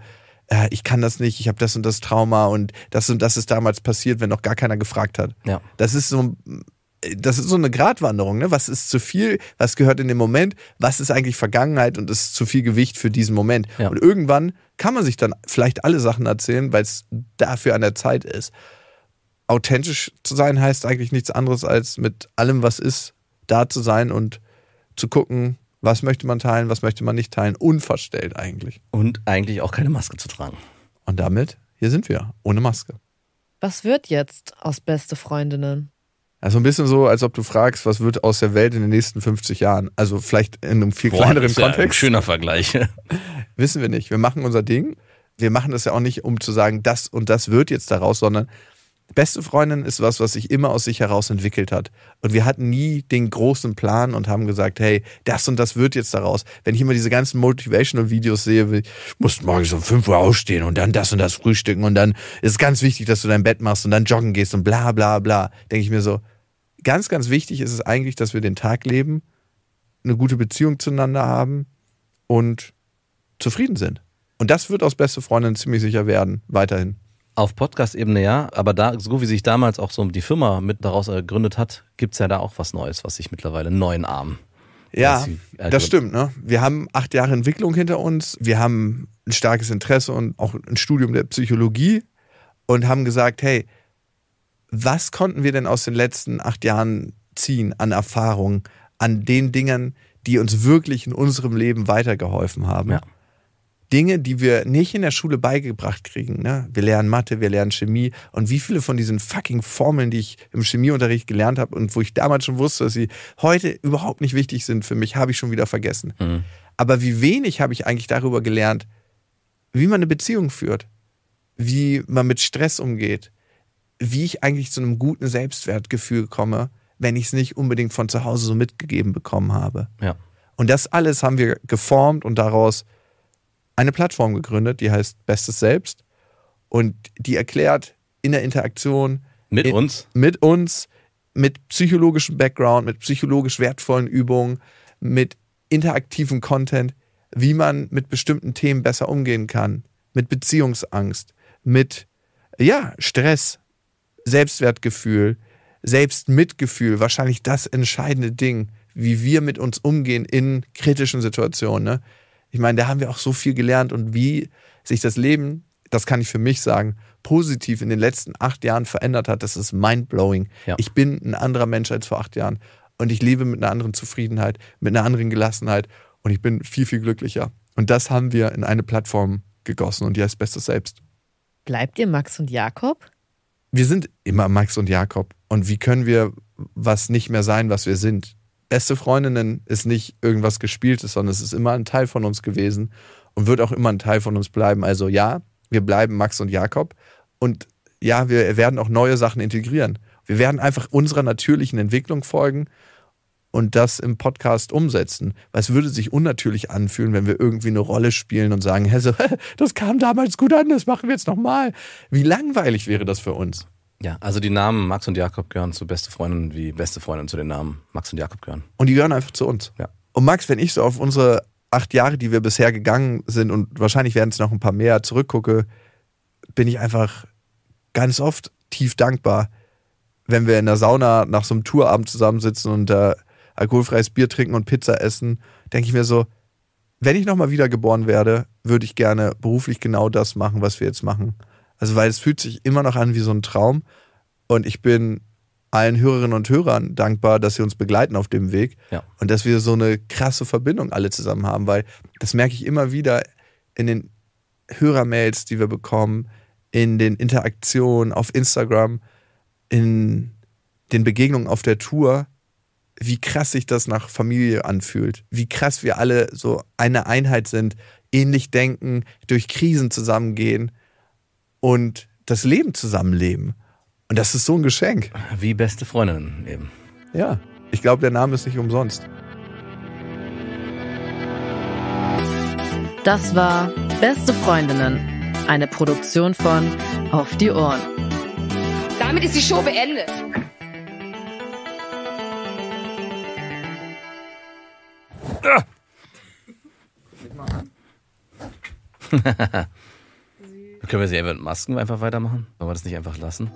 äh, ich kann das nicht, ich habe das und das Trauma und das und das ist damals passiert, wenn noch gar keiner gefragt hat. Ja. Das ist so das ist so eine Gratwanderung, ne? Was ist zu viel, was gehört in den Moment, was ist eigentlich Vergangenheit und ist zu viel Gewicht für diesen Moment. Ja. Und irgendwann kann man sich dann vielleicht alle Sachen erzählen, weil es dafür an der Zeit ist. Authentisch zu sein heißt eigentlich nichts anderes als mit allem, was ist, da zu sein und zu gucken, was möchte man teilen, was möchte man nicht teilen, unverstellt eigentlich. Und eigentlich auch keine Maske zu tragen. Und damit, hier sind wir, ohne Maske. Was wird jetzt aus beste Freundinnen? Also ein bisschen so, als ob du fragst, was wird aus der Welt in den nächsten 50 Jahren? Also vielleicht in einem viel Boah, kleineren ist Kontext. Ja ein schöner Vergleich. <laughs> Wissen wir nicht. Wir machen unser Ding. Wir machen das ja auch nicht, um zu sagen, das und das wird jetzt daraus, sondern beste Freundin ist was, was sich immer aus sich heraus entwickelt hat. Und wir hatten nie den großen Plan und haben gesagt, hey, das und das wird jetzt daraus. Wenn ich immer diese ganzen Motivational-Videos sehe, wie, musst morgens um 5 Uhr ausstehen und dann das und das frühstücken und dann ist es ganz wichtig, dass du dein Bett machst und dann joggen gehst und bla bla bla, denke ich mir so, ganz, ganz wichtig ist es eigentlich, dass wir den Tag leben, eine gute Beziehung zueinander haben und zufrieden sind. Und das wird aus beste Freundin ziemlich sicher werden, weiterhin. Auf Podcast-Ebene ja, aber da, so wie sich damals auch so die Firma mit daraus gegründet hat, gibt es ja da auch was Neues, was sich mittlerweile neuen Arm. Ja, das stimmt. Ne? Wir haben acht Jahre Entwicklung hinter uns. Wir haben ein starkes Interesse und auch ein Studium der Psychologie und haben gesagt, hey, was konnten wir denn aus den letzten acht Jahren ziehen an Erfahrungen, an den Dingen, die uns wirklich in unserem Leben weitergeholfen haben? Ja. Dinge, die wir nicht in der Schule beigebracht kriegen. Ne? Wir lernen Mathe, wir lernen Chemie. Und wie viele von diesen fucking Formeln, die ich im Chemieunterricht gelernt habe und wo ich damals schon wusste, dass sie heute überhaupt nicht wichtig sind für mich, habe ich schon wieder vergessen. Mhm. Aber wie wenig habe ich eigentlich darüber gelernt, wie man eine Beziehung führt, wie man mit Stress umgeht, wie ich eigentlich zu einem guten Selbstwertgefühl komme, wenn ich es nicht unbedingt von zu Hause so mitgegeben bekommen habe. Ja. Und das alles haben wir geformt und daraus eine Plattform gegründet, die heißt Bestes Selbst. Und die erklärt in der Interaktion mit in, uns, mit uns, mit psychologischem Background, mit psychologisch wertvollen Übungen, mit interaktivem Content, wie man mit bestimmten Themen besser umgehen kann, mit Beziehungsangst, mit ja, Stress, Selbstwertgefühl, Selbstmitgefühl, wahrscheinlich das entscheidende Ding, wie wir mit uns umgehen in kritischen Situationen. Ne? Ich meine, da haben wir auch so viel gelernt und wie sich das Leben, das kann ich für mich sagen, positiv in den letzten acht Jahren verändert hat, das ist mindblowing. Ja. Ich bin ein anderer Mensch als vor acht Jahren und ich lebe mit einer anderen Zufriedenheit, mit einer anderen Gelassenheit und ich bin viel, viel glücklicher. Und das haben wir in eine Plattform gegossen und die heißt Bestes Selbst. Bleibt ihr Max und Jakob? wir sind immer Max und Jakob. Und wie können wir was nicht mehr sein, was wir sind? Beste Freundinnen ist nicht irgendwas Gespieltes, sondern es ist immer ein Teil von uns gewesen und wird auch immer ein Teil von uns bleiben. Also ja, wir bleiben Max und Jakob und ja, wir werden auch neue Sachen integrieren. Wir werden einfach unserer natürlichen Entwicklung folgen und das im Podcast umsetzen. Weil es würde sich unnatürlich anfühlen, wenn wir irgendwie eine Rolle spielen und sagen, so, <laughs> das kam damals gut an, das machen wir jetzt nochmal. Wie langweilig wäre das für uns? Ja, also die Namen Max und Jakob gehören zu beste Freundinnen wie beste Freundin zu den Namen Max und Jakob gehören. Und die gehören einfach zu uns. Ja. Und Max, wenn ich so auf unsere acht Jahre, die wir bisher gegangen sind und wahrscheinlich werden es noch ein paar mehr zurückgucke, bin ich einfach ganz oft tief dankbar, wenn wir in der Sauna nach so einem Tourabend zusammensitzen und da äh, alkoholfreies Bier trinken und Pizza essen, denke ich mir so, wenn ich nochmal wiedergeboren werde, würde ich gerne beruflich genau das machen, was wir jetzt machen. Also, weil es fühlt sich immer noch an wie so ein Traum. Und ich bin allen Hörerinnen und Hörern dankbar, dass sie uns begleiten auf dem Weg ja. und dass wir so eine krasse Verbindung alle zusammen haben, weil das merke ich immer wieder in den Hörermails, die wir bekommen, in den Interaktionen auf Instagram, in den Begegnungen auf der Tour, wie krass sich das nach Familie anfühlt, wie krass wir alle so eine Einheit sind, ähnlich denken, durch Krisen zusammengehen und das Leben zusammenleben. Und das ist so ein Geschenk. Wie beste Freundinnen eben. Ja, ich glaube, der Name ist nicht umsonst. Das war Beste Freundinnen, eine Produktion von Auf die Ohren. Damit ist die Show beendet. Ah. <laughs> Können wir sie einfach mit Masken einfach weitermachen? Wollen wir das nicht einfach lassen?